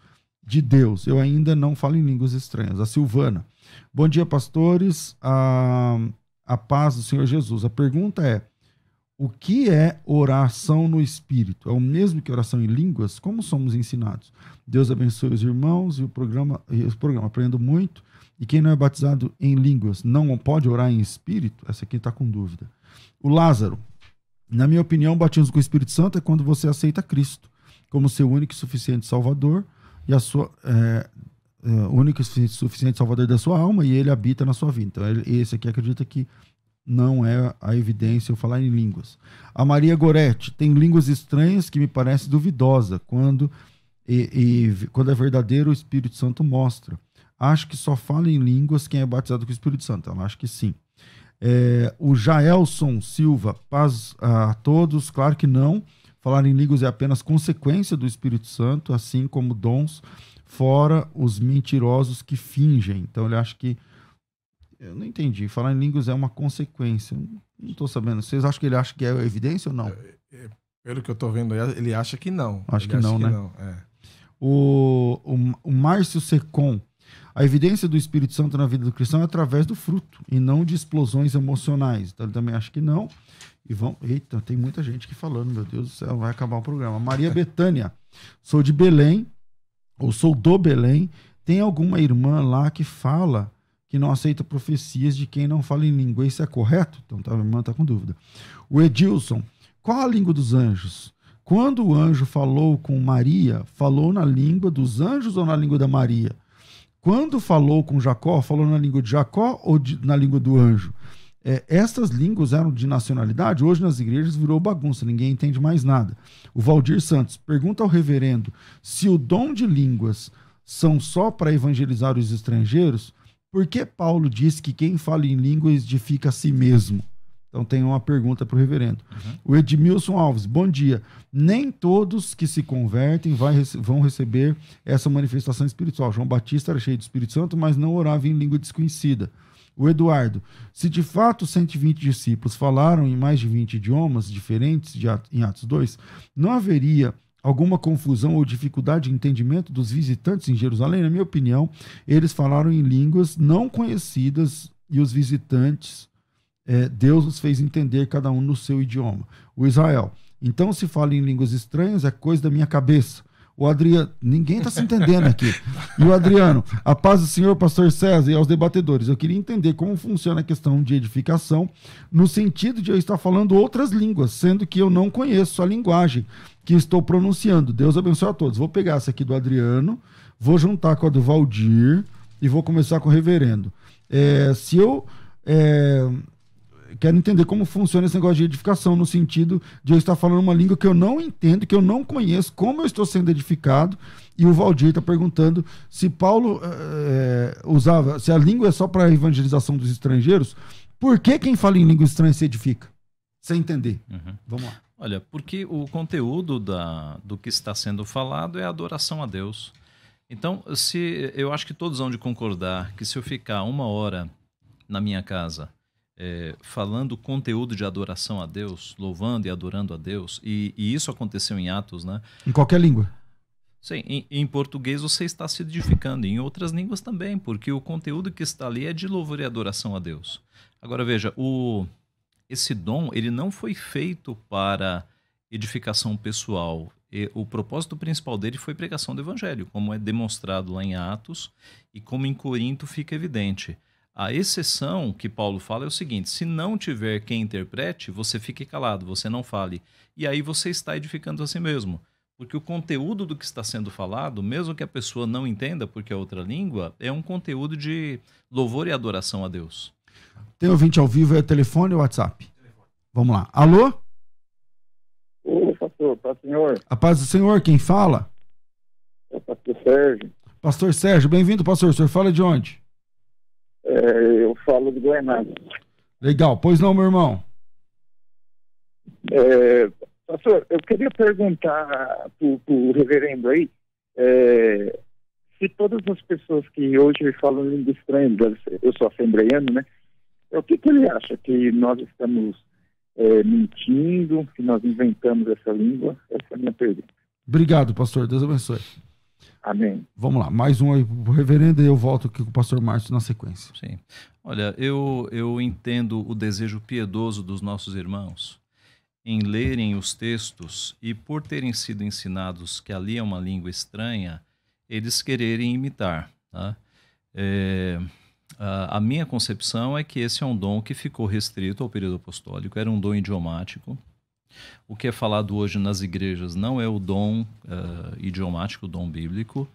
S1: De Deus. Eu ainda não falo em línguas estranhas. A Silvana. Bom dia, pastores. Ah, a paz do Senhor Jesus. A pergunta é: o que é oração no espírito? É o mesmo que oração em línguas? Como somos ensinados? Deus abençoe os irmãos e o programa, e o programa aprendo muito. E quem não é batizado em línguas não pode orar em espírito? Essa aqui está com dúvida. O Lázaro, na minha opinião, batismo com o Espírito Santo é quando você aceita Cristo como seu único e suficiente Salvador e a sua, é, é, único e suficiente Salvador da sua alma e ele habita na sua vida. Então, ele, esse aqui acredita que não é a evidência eu falar em línguas. A Maria Goretti tem línguas estranhas que me parece duvidosa quando e, e, quando é verdadeiro o Espírito Santo mostra. Acho que só fala em línguas quem é batizado com o Espírito Santo. Ela acha que sim. É, o Jaelson Silva, paz a todos, claro que não. Falar em línguas é apenas consequência do Espírito Santo, assim como dons fora os mentirosos que fingem. Então ele acha que. Eu não entendi. Falar em línguas é uma consequência. Não estou sabendo. Vocês acham que ele acha que é evidência ou não? É, é pelo que eu estou vendo, ele acha que não. Acho ele que não, que né? Não. É. O, o, o Márcio Secom. A evidência do Espírito Santo na vida do cristão é através do fruto e não de explosões emocionais. Então ele também acha que não. E vão. Eita, tem muita gente que falando, meu Deus do céu, vai acabar o programa. Maria Betânia. Sou de Belém ou sou do Belém, tem alguma irmã lá que fala que não aceita profecias de quem não fala em língua. Isso é correto? Então tá, a irmã está com dúvida. O Edilson, qual a língua dos anjos? Quando o anjo falou com Maria, falou na língua dos anjos ou na língua da Maria? Quando falou com Jacó, falou na língua de Jacó ou de, na língua do anjo? é, essas línguas eram de nacionalidade, hoje nas igrejas virou bagunça, ninguém entende mais nada. O Valdir Santos pergunta ao reverendo se o dom de línguas são só para evangelizar os estrangeiros, por que Paulo diz que quem fala em línguas edifica a si mesmo? Então tem uma pergunta para o reverendo. Uhum. O Edmilson Alves, bom dia. Nem todos que se convertem vai, vão receber essa manifestação espiritual. João Batista era cheio do Espírito Santo, mas não orava em língua desconhecida. O Eduardo, se de fato 120 discípulos falaram em mais de 20 idiomas diferentes de Atos, em Atos 2, não haveria alguma confusão ou dificuldade de entendimento dos visitantes em Jerusalém? Na minha opinião, eles falaram em línguas não conhecidas e os visitantes, é, Deus os fez entender cada um no seu idioma. O Israel, então se fala em línguas estranhas é coisa da minha cabeça. O Adriano, ninguém está se entendendo aqui. E o Adriano, a paz do senhor, pastor César, e aos debatedores. Eu queria entender como funciona a questão de edificação, no sentido de eu estar falando outras línguas, sendo que eu não conheço a linguagem que estou pronunciando. Deus abençoe a todos. Vou pegar essa aqui do Adriano, vou juntar com a do Valdir e vou começar com o reverendo. É, se eu. É, quero entender como funciona esse negócio de edificação, no sentido de eu estar falando uma língua que eu não entendo, que eu não conheço, como eu estou sendo edificado. E o Valdir está perguntando se Paulo é, usava, se a língua é só para a evangelização dos estrangeiros, por que quem fala em língua estranha se edifica? Sem entender.
S2: Uhum. Vamos lá. Olha, porque o conteúdo da, do que está sendo falado é a adoração a Deus. Então, se eu acho que todos vão de concordar que se eu ficar uma hora na minha casa é, falando conteúdo de adoração a Deus, louvando e adorando a Deus, e, e isso aconteceu em Atos, né?
S1: Em qualquer língua.
S2: Sim, em, em, português você está se edificando, em outras línguas também, porque o conteúdo que está ali é de louvor e adoração a Deus. Agora veja, o, esse dom ele não foi feito para edificação pessoal. E o propósito principal dele foi pregação do evangelho, como é demonstrado lá em Atos e como em Corinto fica evidente. A exceção que Paulo fala é o seguinte: se não tiver quem interprete, você fique calado, você não fale. E aí você está edificando a si mesmo. Porque o conteúdo do que está sendo falado, mesmo que a pessoa não entenda porque é outra língua, é um conteúdo de louvor e adoração a Deus.
S1: Tem ouvinte ao vivo, é telefone ou WhatsApp? Vamos lá. Alô?
S2: Ô, pastor,
S6: para tá senhor.
S1: A paz do senhor, quem fala?
S6: É o pastor Sérgio.
S1: Pastor Sérgio, bem-vindo, pastor. O senhor fala de onde?
S6: É, eu falo de Goiânia.
S1: Legal, pois não, meu irmão.
S6: É, pastor, eu queria perguntar para o reverendo aí é, se todas as pessoas que hoje falam língua estranha, eu sou assembleiano, né? É, o que, que ele acha? Que nós estamos é, mentindo, que nós inventamos essa língua?
S1: Essa é a minha pergunta. Obrigado, pastor. Deus abençoe. Amém. Vamos lá, mais um aí pro reverendo e eu volto aqui com o pastor Márcio na sequência. Sim.
S2: Olha, eu, eu entendo o desejo piedoso dos nossos irmãos em lerem os textos e por terem sido ensinados que ali é uma língua estranha, eles quererem imitar. Tá? É, a, a minha concepção é que esse é um dom que ficou restrito ao período apostólico, era um dom idiomático o que é falado hoje nas igrejas não é o dom uh, idiomático, o dom bíblico,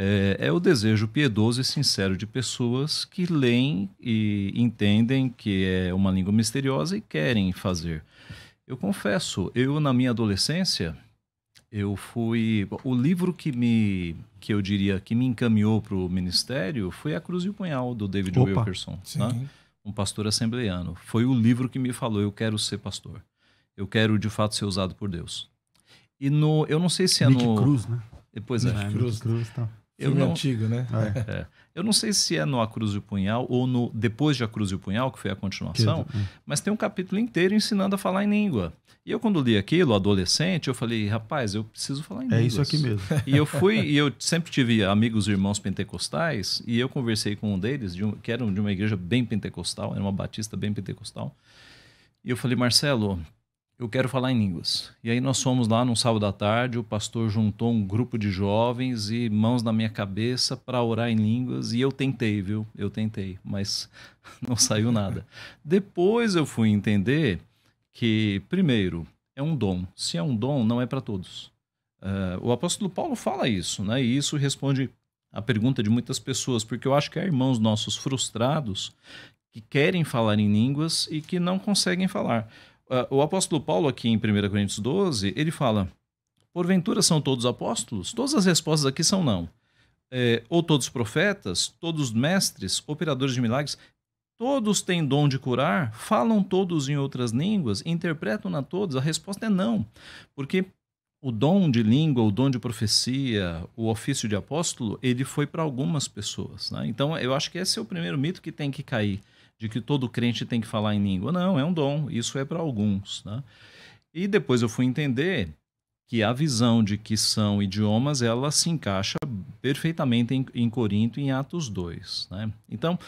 S2: é, é, o desejo piedoso e sincero de pessoas que leem e entendem que é uma língua misteriosa e querem fazer. Eu confesso, eu na minha adolescência, eu fui. O livro que me, que eu diria, que me encaminhou para o ministério foi A Cruz e o Punhal, do David Opa, Wilkerson, né? um pastor assembleiano. Foi o livro que me falou: eu quero ser pastor. Eu quero de fato ser usado por Deus. E no, eu não sei se é Nick no Cruz, né? Depois eh, é. Cruz, Cruz tá. Eu Filme não, antigo, né? É. é. É. Eu não sei se é no A Cruz e o Punhal ou no Depois de A Cruz e o Punhal, que foi a continuação, que, é é. mas tem um capítulo inteiro ensinando a falar em língua. E eu, quando li aquilo, adolescente, eu falei, rapaz, eu preciso falar em língua. É línguas. isso aqui mesmo. E eu fui, e eu sempre tive amigos e irmãos pentecostais, e eu conversei com um deles, de um, que era de uma igreja bem pentecostal, era uma batista bem pentecostal. E eu falei, Marcelo, eu quero falar em línguas. E aí nós fomos lá num sábado à tarde, o pastor juntou um grupo de jovens e mãos na minha cabeça para orar em línguas e eu tentei, viu? Eu tentei, mas não saiu nada. Depois eu fui entender que, primeiro, é um dom. Se é um dom, não é para todos. Uh, o apóstolo Paulo fala isso, né? E isso responde a pergunta de muitas pessoas, porque eu acho que há irmãos nossos frustrados que querem falar em línguas e que não conseguem falar. Ah, o apóstolo Paulo, aqui em 1 Coríntios 12, ele fala: Porventura são todos apóstolos? Todas as respostas aqui são não. É, ou todos profetas, todos mestres, operadores de milagres, todos têm dom de curar, falam todos em outras línguas, interpretam na todos? A resposta é não, porque o dom de língua, o dom de profecia, o ofício de apóstolo, ele foi para algumas pessoas. Né? Então, eu acho que esse é o primeiro mito que tem que cair de que todo crente tem que falar em língua. Não, é um dom, isso é para alguns. Né? E depois eu fui entender que a visão de que são idiomas ela se encaixa perfeitamente em, em Corinto em Atos 2. Né? Então,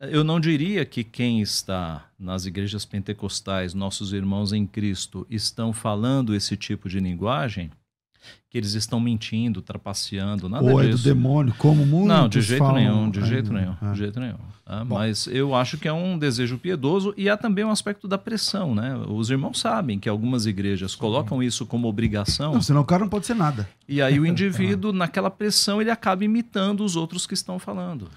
S2: eu não diria que quem está nas igrejas pentecostais, nossos irmãos em Cristo, estão falando esse tipo de linguagem, que eles estão mentindo, trapaceando, nada Ou é disso. do demônio, como muito Não, de jeito falam, nenhum, de é, jeito nenhum, é. de jeito nenhum. Ah, mas eu acho que é um desejo piedoso e há também um aspecto da pressão, né? Os irmãos sabem que algumas igrejas colocam isso como obrigação. Não,
S1: senão o cara não pode ser nada.
S2: E aí o indivíduo, naquela pressão, ele acaba imitando os outros que estão falando.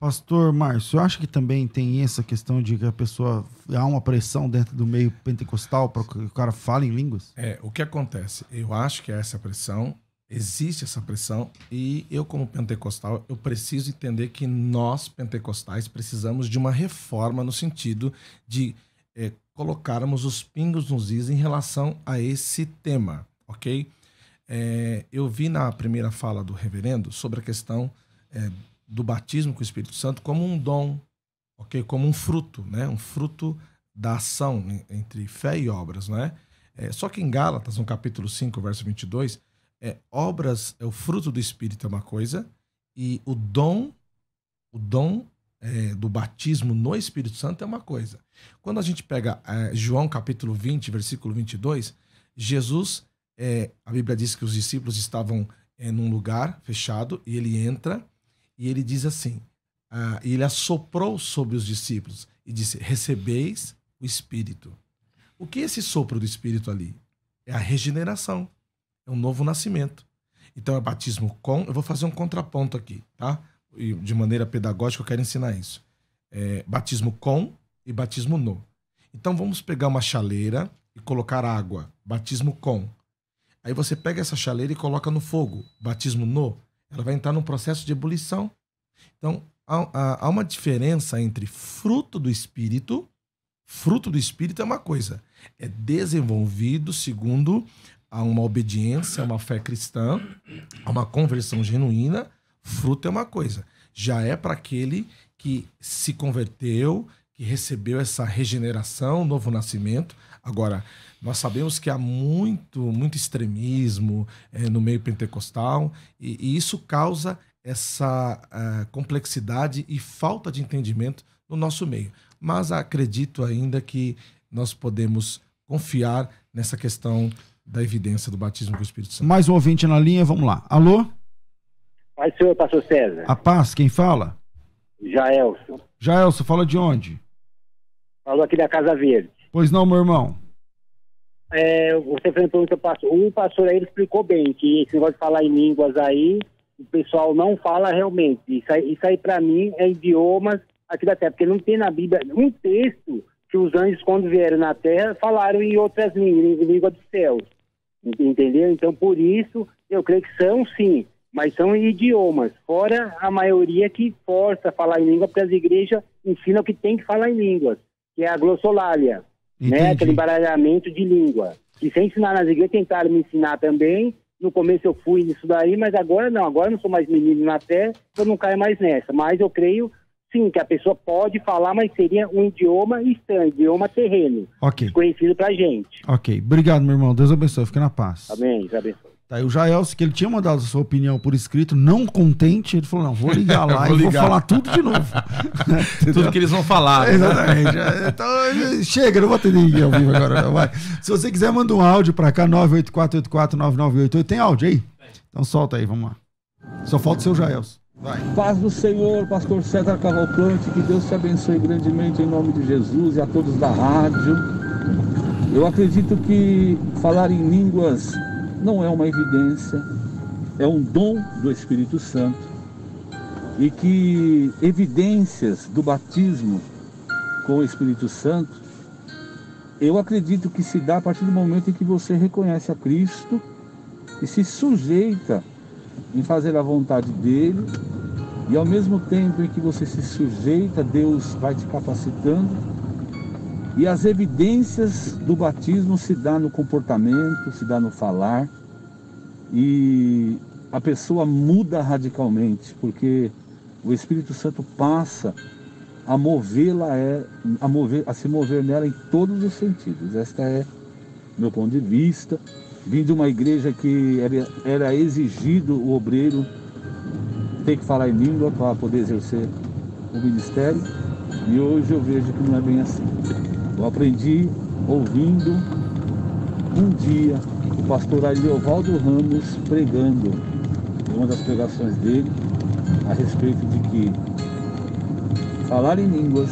S1: Pastor Márcio, eu acho que também tem essa questão de que a pessoa há uma pressão dentro do meio pentecostal para que o cara fale em línguas?
S3: É, o que acontece? Eu acho que há essa pressão, existe essa pressão e eu como pentecostal, eu preciso entender que nós pentecostais precisamos de uma reforma no sentido de é, colocarmos os pingos nos is em relação a esse tema, ok? É, eu vi na primeira fala do reverendo sobre a questão é, do batismo com o Espírito Santo como um dom, ok? Como um fruto, né? Um fruto da ação entre fé e obras, né? é? só que em Gálatas, no capítulo 5, verso 22, é, obras, é o fruto do Espírito é uma coisa e o dom, o dom é, do batismo no Espírito Santo é uma coisa. Quando a gente pega é, João capítulo 20, versículo 22, Jesus, é, a Bíblia diz que os discípulos estavam é, num lugar fechado e ele entra e ele diz assim: ah, ele assoprou sobre os discípulos e disse: Recebeis o Espírito. O que é esse sopro do Espírito ali? É a regeneração, é um novo nascimento. Então é batismo com. Eu vou fazer um contraponto aqui, tá? E de maneira pedagógica eu quero ensinar isso. É, batismo com e batismo no. Então vamos pegar uma chaleira e colocar água, batismo com. Aí você pega essa chaleira e coloca no fogo, batismo no. Ela vai entrar num processo de ebulição. Então, há, há uma diferença entre fruto do espírito. Fruto do espírito é uma coisa, é desenvolvido segundo a uma obediência, a uma fé cristã, a uma conversão genuína. Fruto é uma coisa, já é para aquele que se converteu, que recebeu essa regeneração, novo nascimento, Agora, nós sabemos que há muito, muito extremismo é, no meio pentecostal e, e isso causa essa uh, complexidade e falta de entendimento no nosso meio. Mas acredito ainda que nós podemos confiar nessa questão da evidência do batismo com
S1: o Espírito Santo. Mais um ouvinte na linha, vamos lá. Alô?
S6: Pai, senhor, pastor César.
S1: A paz, quem fala?
S6: Jaelson.
S1: Jaelson, fala de onde?
S6: Falou aqui da Casa
S1: Verde. Pois não, meu irmão.
S6: É, você fez uma pergunta para o pastor. O pastor aí ele explicou bem que esse negócio de falar em línguas aí, o pessoal não fala realmente. Isso aí, aí para mim é idiomas aqui da terra, porque não tem na Bíblia um texto que os anjos, quando vieram na terra, falaram em outras línguas, em língua dos céus. Entendeu? Então, por isso, eu creio que são sim, mas são idiomas, fora a maioria que força falar em língua, porque as igrejas ensinam que tem que falar em línguas, que é a glossolalia Entendi. né? Aquele embaralhamento de língua. E sem ensinar nas igrejas, tentaram me ensinar também. No começo eu fui nisso daí, mas agora não, agora eu não sou mais menino na fé, então eu não caio mais nessa. Mas eu creio, sim, que a pessoa pode falar, mas seria um idioma estranho, idioma terreno. Ok. Conhecido pra gente.
S1: Ok. Obrigado, meu irmão. Deus abençoe. Fica na paz. Amém. Deus abençoe. Tá, o Jaels que ele tinha mandado a sua opinião por escrito, não contente, ele falou: não, vou ligar lá vou e ligar. vou falar tudo de novo.
S3: tudo que eles vão falar. Né? Exatamente. É,
S1: então, chega, não vou atender ninguém ao vivo agora. vai. Se você quiser, manda um áudio para cá, 984849988. Tem áudio aí? Então solta aí, vamos lá. Só falta o seu Jaels. Vai. Paz do
S6: Senhor, pastor César Cavalcante, que Deus te abençoe grandemente em nome de Jesus e a todos da rádio. Eu acredito que falar em línguas não é uma evidência, é um dom do Espírito Santo e que evidências do batismo com o Espírito Santo eu acredito que se dá a partir do momento em que você reconhece a Cristo e se sujeita em fazer a vontade dele, e ao mesmo tempo em que você se sujeita, Deus vai te capacitando e as evidências do batismo se dá no comportamento, se dá no falar. E a pessoa muda radicalmente, porque o Espírito Santo passa a movê-la é, a a se mover nela em todos os sentidos. Esta é meu ponto de vista. Vim de uma igreja que era, era exigido o obreiro ter que falar em língua para poder exercer o ministério. E hoje eu vejo que não é bem assim. Eu aprendi ouvindo um dia o pastor Ariovaldo Ramos pregando, uma das pregações dele, a respeito de que falar em línguas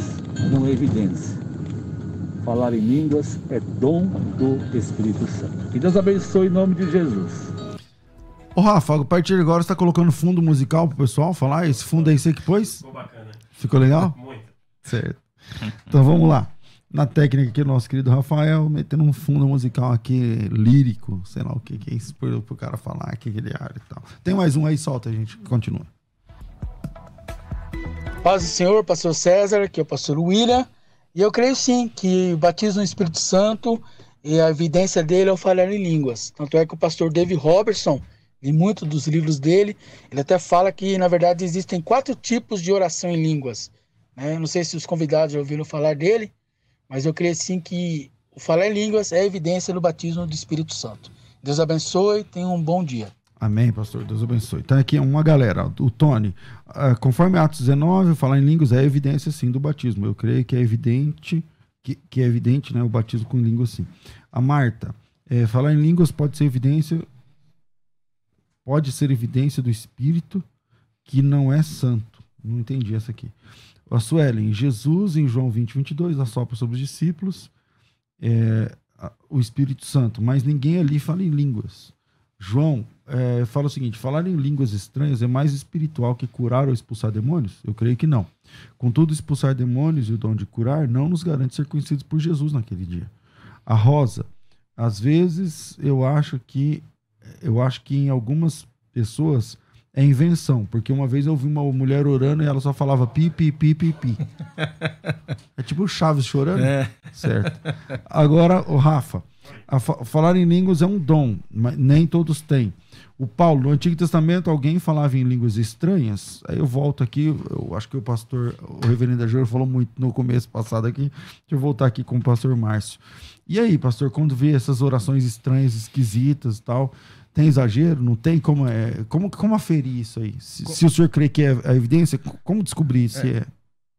S6: não é evidência. Falar em línguas é dom do Espírito Santo. Que Deus abençoe em nome de Jesus.
S1: Ô Rafa, a partir de agora você está colocando fundo musical pro pessoal falar? Esse fundo aí você que pôs? Ficou bacana. Ficou legal? Muito. Certo. Então vamos lá. Na técnica aqui, do nosso querido Rafael, metendo um fundo musical aqui lírico, sei lá o que, que é isso pro, pro cara falar, que ele ar é e tal. Tem mais um aí, solta, a gente continua. Paz do Senhor, pastor César, aqui é o pastor William. E eu creio sim que
S3: o batismo no Espírito Santo e a evidência dele é o falar em línguas. Tanto é que o pastor Dave
S6: Robertson, em muitos dos livros dele, ele até fala que, na verdade, existem quatro tipos de oração em línguas. Né? Não sei se os convidados já ouviram falar dele, mas eu creio
S3: sim que o falar em línguas é evidência do batismo do Espírito Santo. Deus abençoe,
S1: tenha um bom dia. Amém, pastor. Deus abençoe. Então aqui uma galera. O Tony, ah, conforme Atos 19, falar em línguas é evidência sim do batismo. Eu creio que é evidente que, que é evidente, né, o batismo com línguas sim. A Marta, é, falar em línguas pode ser evidência pode ser evidência do espírito que não é santo. Não entendi essa aqui. A Suelen, Jesus, em João 20, 22, assopra sobre os discípulos é, o Espírito Santo, mas ninguém ali fala em línguas. João é, fala o seguinte: falar em línguas estranhas é mais espiritual que curar ou expulsar demônios? Eu creio que não. Contudo, expulsar demônios e o dom de curar não nos garante ser conhecidos por Jesus naquele dia. A Rosa, às vezes eu acho que eu acho que em algumas pessoas é invenção, porque uma vez eu vi uma mulher orando e ela só falava pi, pi, pi, pi, pi. é tipo o Chaves chorando. É. Certo. Agora, o Rafa, fa falar em línguas é um dom, mas nem todos têm. O Paulo, no Antigo Testamento, alguém falava em línguas estranhas. Aí eu volto aqui, eu acho que o pastor, o reverendo Ajor falou muito no começo passado aqui. Deixa eu voltar aqui com o pastor Márcio. E aí, pastor, quando vê essas orações estranhas, esquisitas e tal, tem exagero? Não tem? Como, é, como, como aferir isso aí? Se, se o senhor crê que é a evidência, como descobrir se é.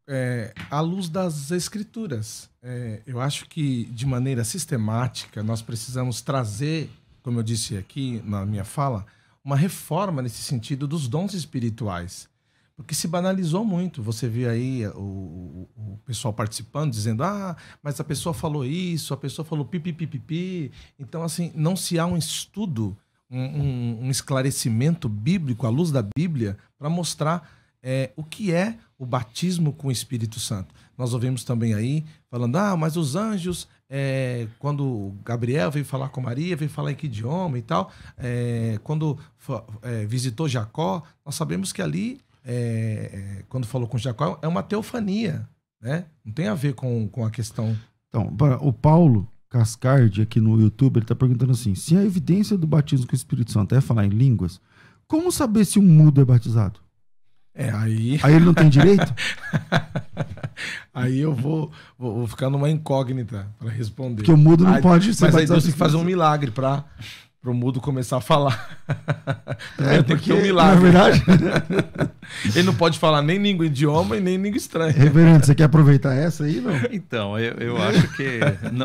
S3: é? é à luz das escrituras. É, eu acho que de maneira sistemática nós precisamos trazer, como eu disse aqui na minha fala, uma reforma nesse sentido dos dons espirituais. Porque se banalizou muito. Você vê aí o, o, o pessoal participando dizendo: ah, mas a pessoa falou isso, a pessoa falou pipipipipi. Então, assim, não se há um estudo um, um, esclarecimento bíblico, à luz da Bíblia, para mostrar é, o que é o batismo com o Espírito Santo. Nós ouvimos também aí falando, ah, mas os anjos, é, quando Gabriel veio falar com Maria, veio falar em que idioma e tal, é, quando é, visitou Jacó, nós sabemos que ali, é, quando falou com Jacó, é uma teofania, né? Não tem a ver com, com a questão.
S1: Então, o Paulo, Cascardi aqui no YouTube, ele está perguntando assim: se a evidência do batismo com o Espírito Santo é falar em línguas, como saber se um mudo é batizado? É, aí.
S3: Aí ele não tem direito? aí eu vou, vou, vou, ficar numa incógnita para responder. Porque o mudo não aí, pode ser Mas aí Deus tem que fazer um milagre para pro mudo começar a falar. É, tem que ter um milagre. é verdade. Ele não pode falar nem
S2: língua idioma e nem língua estranha.
S1: Reverendo, você quer aproveitar essa aí, não?
S2: Então, eu, eu acho que.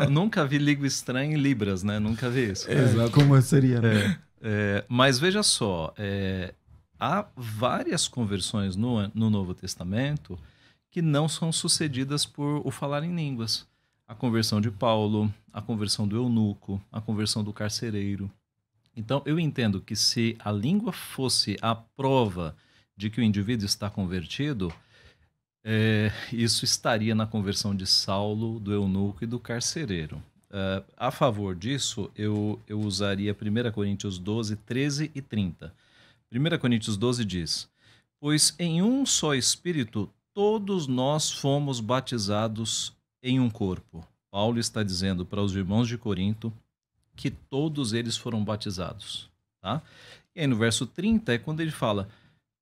S2: nunca vi língua estranha em Libras, né? Nunca vi isso. É, Exato. Como seria, né? É, é mas veja só, é, há várias conversões no, no Novo Testamento que não são sucedidas por o falar em línguas. A conversão de Paulo, a conversão do eunuco, a conversão do carcereiro, então, eu entendo que se a língua fosse a prova de que o indivíduo está convertido, é, isso estaria na conversão de Saulo, do eunuco e do carcereiro. É, a favor disso, eu, eu usaria 1 Coríntios 12, 13 e 30. 1 Coríntios 12 diz: Pois em um só Espírito todos nós fomos batizados em um corpo. Paulo está dizendo para os irmãos de Corinto que todos eles foram batizados. Tá? E aí no verso 30 é quando ele fala: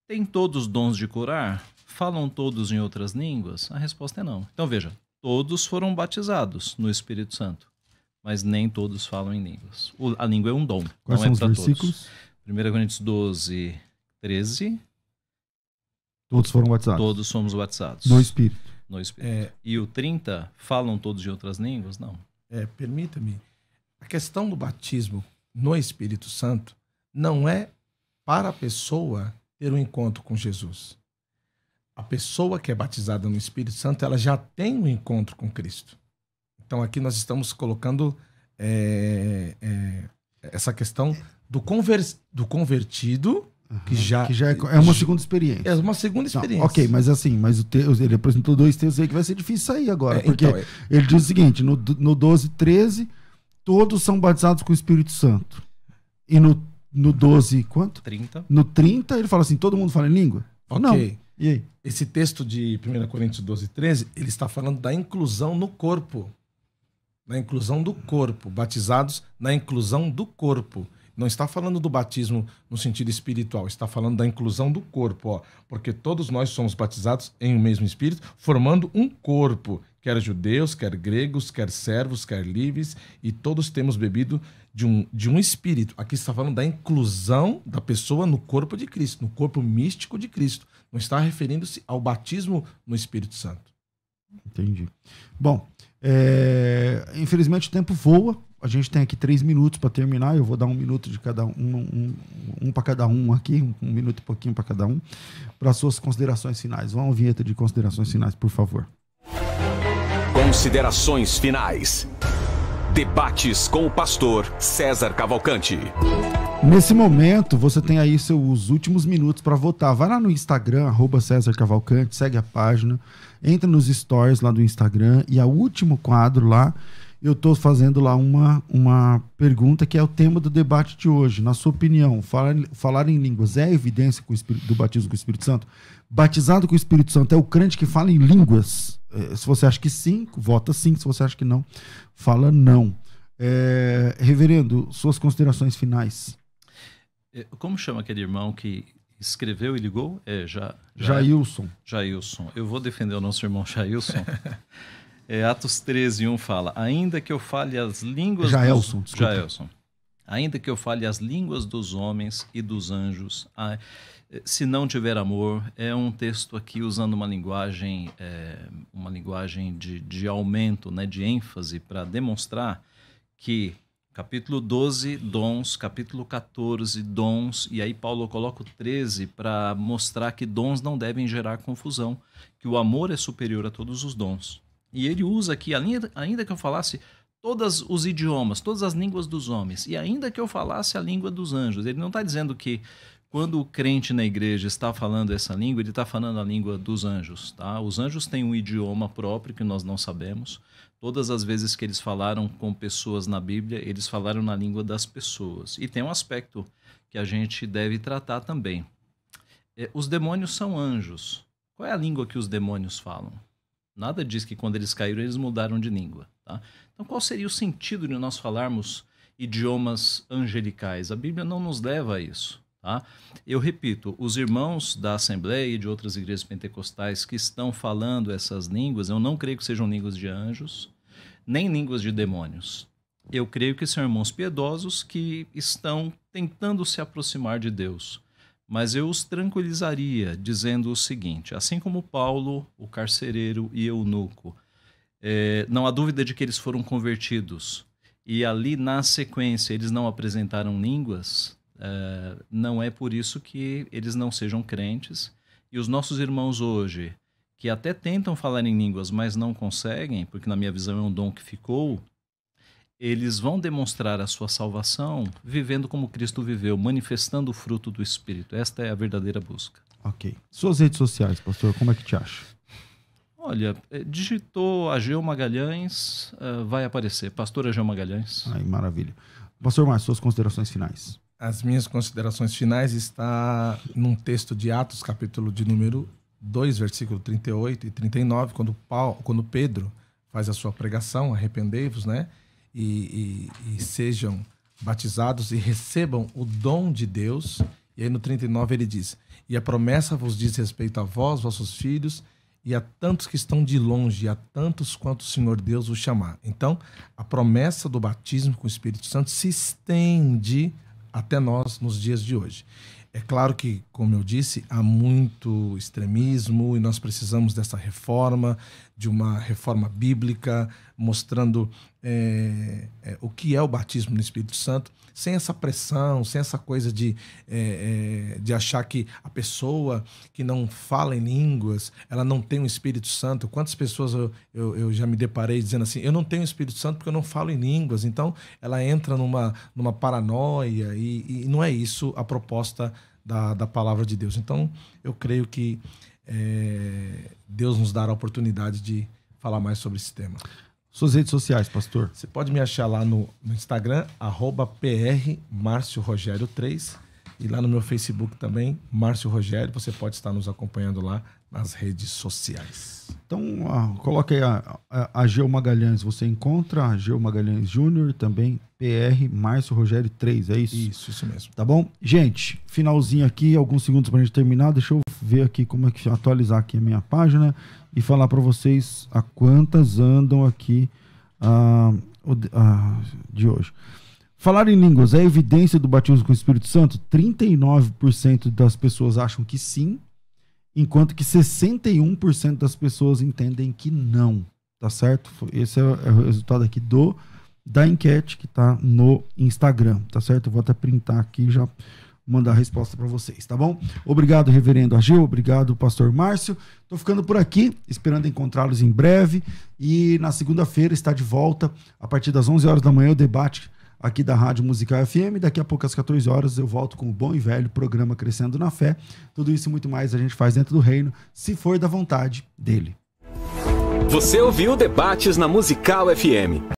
S2: Tem todos dons de curar? Falam todos em outras línguas? A resposta é não. Então veja, todos foram batizados no Espírito Santo, mas nem todos falam em línguas. O, a língua é um dom, Quais não é para todos. 1 Coríntios 12, 13.
S1: Todos foram batizados.
S2: Todos somos batizados. No Espírito. No Espírito. É... E o 30, falam todos de outras línguas? Não.
S3: É, Permita-me. A questão do batismo no Espírito Santo não é para a pessoa ter um encontro com Jesus. A pessoa que é batizada no Espírito Santo, ela já tem um encontro com Cristo. Então aqui nós estamos colocando é, é, essa questão do, conver, do convertido que já, que já é, é, uma
S1: segunda experiência. É uma segunda tá, experiência. Não, ok, mas assim, mas o te, ele apresentou dois textos aí que vai ser difícil sair agora. É, porque então, é ele diz o seguinte: no, no 12, 13 todos são batizados com o Espírito Santo. E no, no 12, quanto? 30. No 30, ele fala assim: todo mundo fala em língua? Não. E aí?
S3: Esse texto de 1 Coríntios 12, 13, ele está falando da inclusão no corpo. Na inclusão do corpo. Batizados na inclusão do corpo. Não está falando do batismo no sentido espiritual, está falando da inclusão do corpo, ó, porque todos nós somos batizados em um mesmo espírito, formando um corpo quer judeus, quer gregos, quer servos, quer livres, e todos temos bebido de um, de um espírito. Aqui está falando da inclusão da pessoa no corpo de Cristo, no corpo místico de Cristo. Não está referindo-se ao batismo no Espírito Santo.
S1: Entendi. Bom, é... infelizmente o tempo voa. A gente tem aqui três minutos para terminar. Eu vou dar um minuto de cada um, um, um para cada um aqui, um, um minuto e pouquinho para cada um, para suas considerações finais. uma vinheta de considerações finais, por favor.
S5: Considerações finais. Debates com o pastor César Cavalcante.
S1: Nesse momento, você tem aí seus últimos minutos para votar. Vai lá no Instagram, arroba César Cavalcante, segue a página, entra nos stories lá do Instagram e o último quadro lá eu estou fazendo lá uma, uma pergunta que é o tema do debate de hoje. Na sua opinião, falar, falar em línguas é evidência Espírito, do batismo com o Espírito Santo? Batizado com o Espírito Santo é o crente que fala em línguas? Eh, se você acha que sim, vota sim. Se você acha que não, fala não. É, reverendo, suas considerações finais.
S2: Eh, como chama aquele irmão que escreveu e ligou? É, já, já, Jailson. Jailson. Eu vou defender o nosso irmão Jailson. É, Atos 13, 1 fala: Ainda que eu fale as línguas. Jaelson, dos... desculpa. Jaelson. Ainda que eu fale as línguas dos homens e dos anjos, ah, se não tiver amor, é um texto aqui usando uma linguagem, é, uma linguagem de, de aumento, né, de ênfase, para demonstrar que capítulo 12, dons, capítulo 14, dons, e aí Paulo coloca o 13 para mostrar que dons não devem gerar confusão, que o amor é superior a todos os dons. E ele usa aqui, ainda que eu falasse todos os idiomas, todas as línguas dos homens, e ainda que eu falasse a língua dos anjos. Ele não está dizendo que quando o crente na igreja está falando essa língua, ele está falando a língua dos anjos. Tá? Os anjos têm um idioma próprio que nós não sabemos. Todas as vezes que eles falaram com pessoas na Bíblia, eles falaram na língua das pessoas. E tem um aspecto que a gente deve tratar também. É, os demônios são anjos. Qual é a língua que os demônios falam? Nada diz que quando eles caíram, eles mudaram de língua. Tá? Então, qual seria o sentido de nós falarmos idiomas angelicais? A Bíblia não nos leva a isso. Tá? Eu repito, os irmãos da Assembleia e de outras igrejas pentecostais que estão falando essas línguas, eu não creio que sejam línguas de anjos, nem línguas de demônios. Eu creio que são irmãos piedosos que estão tentando se aproximar de Deus. Mas eu os tranquilizaria, dizendo o seguinte: assim como Paulo, o carcereiro e eunuco, é, não há dúvida de que eles foram convertidos. E ali na sequência eles não apresentaram línguas, é, não é por isso que eles não sejam crentes. E os nossos irmãos hoje, que até tentam falar em línguas, mas não conseguem, porque na minha visão é um dom que ficou, eles vão demonstrar a sua salvação vivendo como Cristo viveu, manifestando o fruto do Espírito. Esta é a verdadeira busca.
S1: Ok. Suas redes sociais, pastor, como é que te acha?
S2: Olha, eh, digitou Ageu Magalhães, eh, vai aparecer. Pastor Ageu Magalhães.
S1: Ai, maravilha. Pastor Márcio, suas considerações finais.
S2: As minhas
S3: considerações finais está num texto de Atos, capítulo de número 2, versículo 38 e 39, quando, Paulo, quando Pedro faz a sua pregação, arrependei-vos, né? e, e, e sejam batizados e recebam o dom de Deus. E aí no 39 ele diz: E a promessa vos diz respeito a vós, vossos filhos, e a tantos que estão de longe, e a tantos quanto o Senhor Deus vos chamar. Então, a promessa do batismo com o Espírito Santo se estende até nós nos dias de hoje. É claro que, como eu disse, há muito extremismo e nós precisamos dessa reforma, de uma reforma bíblica, mostrando é, é, o que é o batismo no Espírito Santo, sem essa pressão, sem essa coisa de, é, é de achar que a pessoa que não fala em línguas, ela não tem o um Espírito Santo. Quantas pessoas eu, eu, eu, já me deparei dizendo assim, eu não tenho o Espírito Santo porque eu não falo em línguas. Então, ela entra numa, numa paranoia e, e não é isso a proposta da, da palavra de Deus. Então, eu creio que é, Deus nos dar a oportunidade de falar mais sobre esse tema. Suas redes sociais, pastor. Você pode me achar lá no, no Instagram, arroba 3 e lá no meu Facebook também, Márcio Rogério. Você pode estar nos acompanhando lá nas redes sociais.
S1: Então, ah, coloque aí a, a, a Geo Magalhães. Você encontra a Geo Magalhães Júnior, também PR Márcio Rogério 3, é isso? Isso, isso mesmo. Tá bom? Gente, finalzinho aqui, alguns segundos pra gente terminar. Deixa eu ver aqui como é que atualizar aqui a minha página e falar para vocês a quantas andam aqui ah, ah, de hoje. Falar em línguas é evidência do batismo com o Espírito Santo? 39% das pessoas acham que sim, enquanto que 61% das pessoas entendem que não, tá certo? Esse é, é o resultado aqui do da enquete que tá no Instagram, tá certo? Eu vou até printar aqui e já mandar a resposta para vocês, tá bom? Obrigado, reverendo Agil, obrigado, pastor Márcio. Tô ficando por aqui, esperando encontrá-los em breve e na segunda-feira está de volta a partir das 11 horas da manhã o debate aqui da Rádio Musical FM. Daqui a pouco, às 14 horas, eu volto com o bom e velho programa Crescendo na Fé. Tudo isso e muito mais a gente faz dentro do reino, se for da vontade
S5: dele. Você ouviu Debates na Musical FM.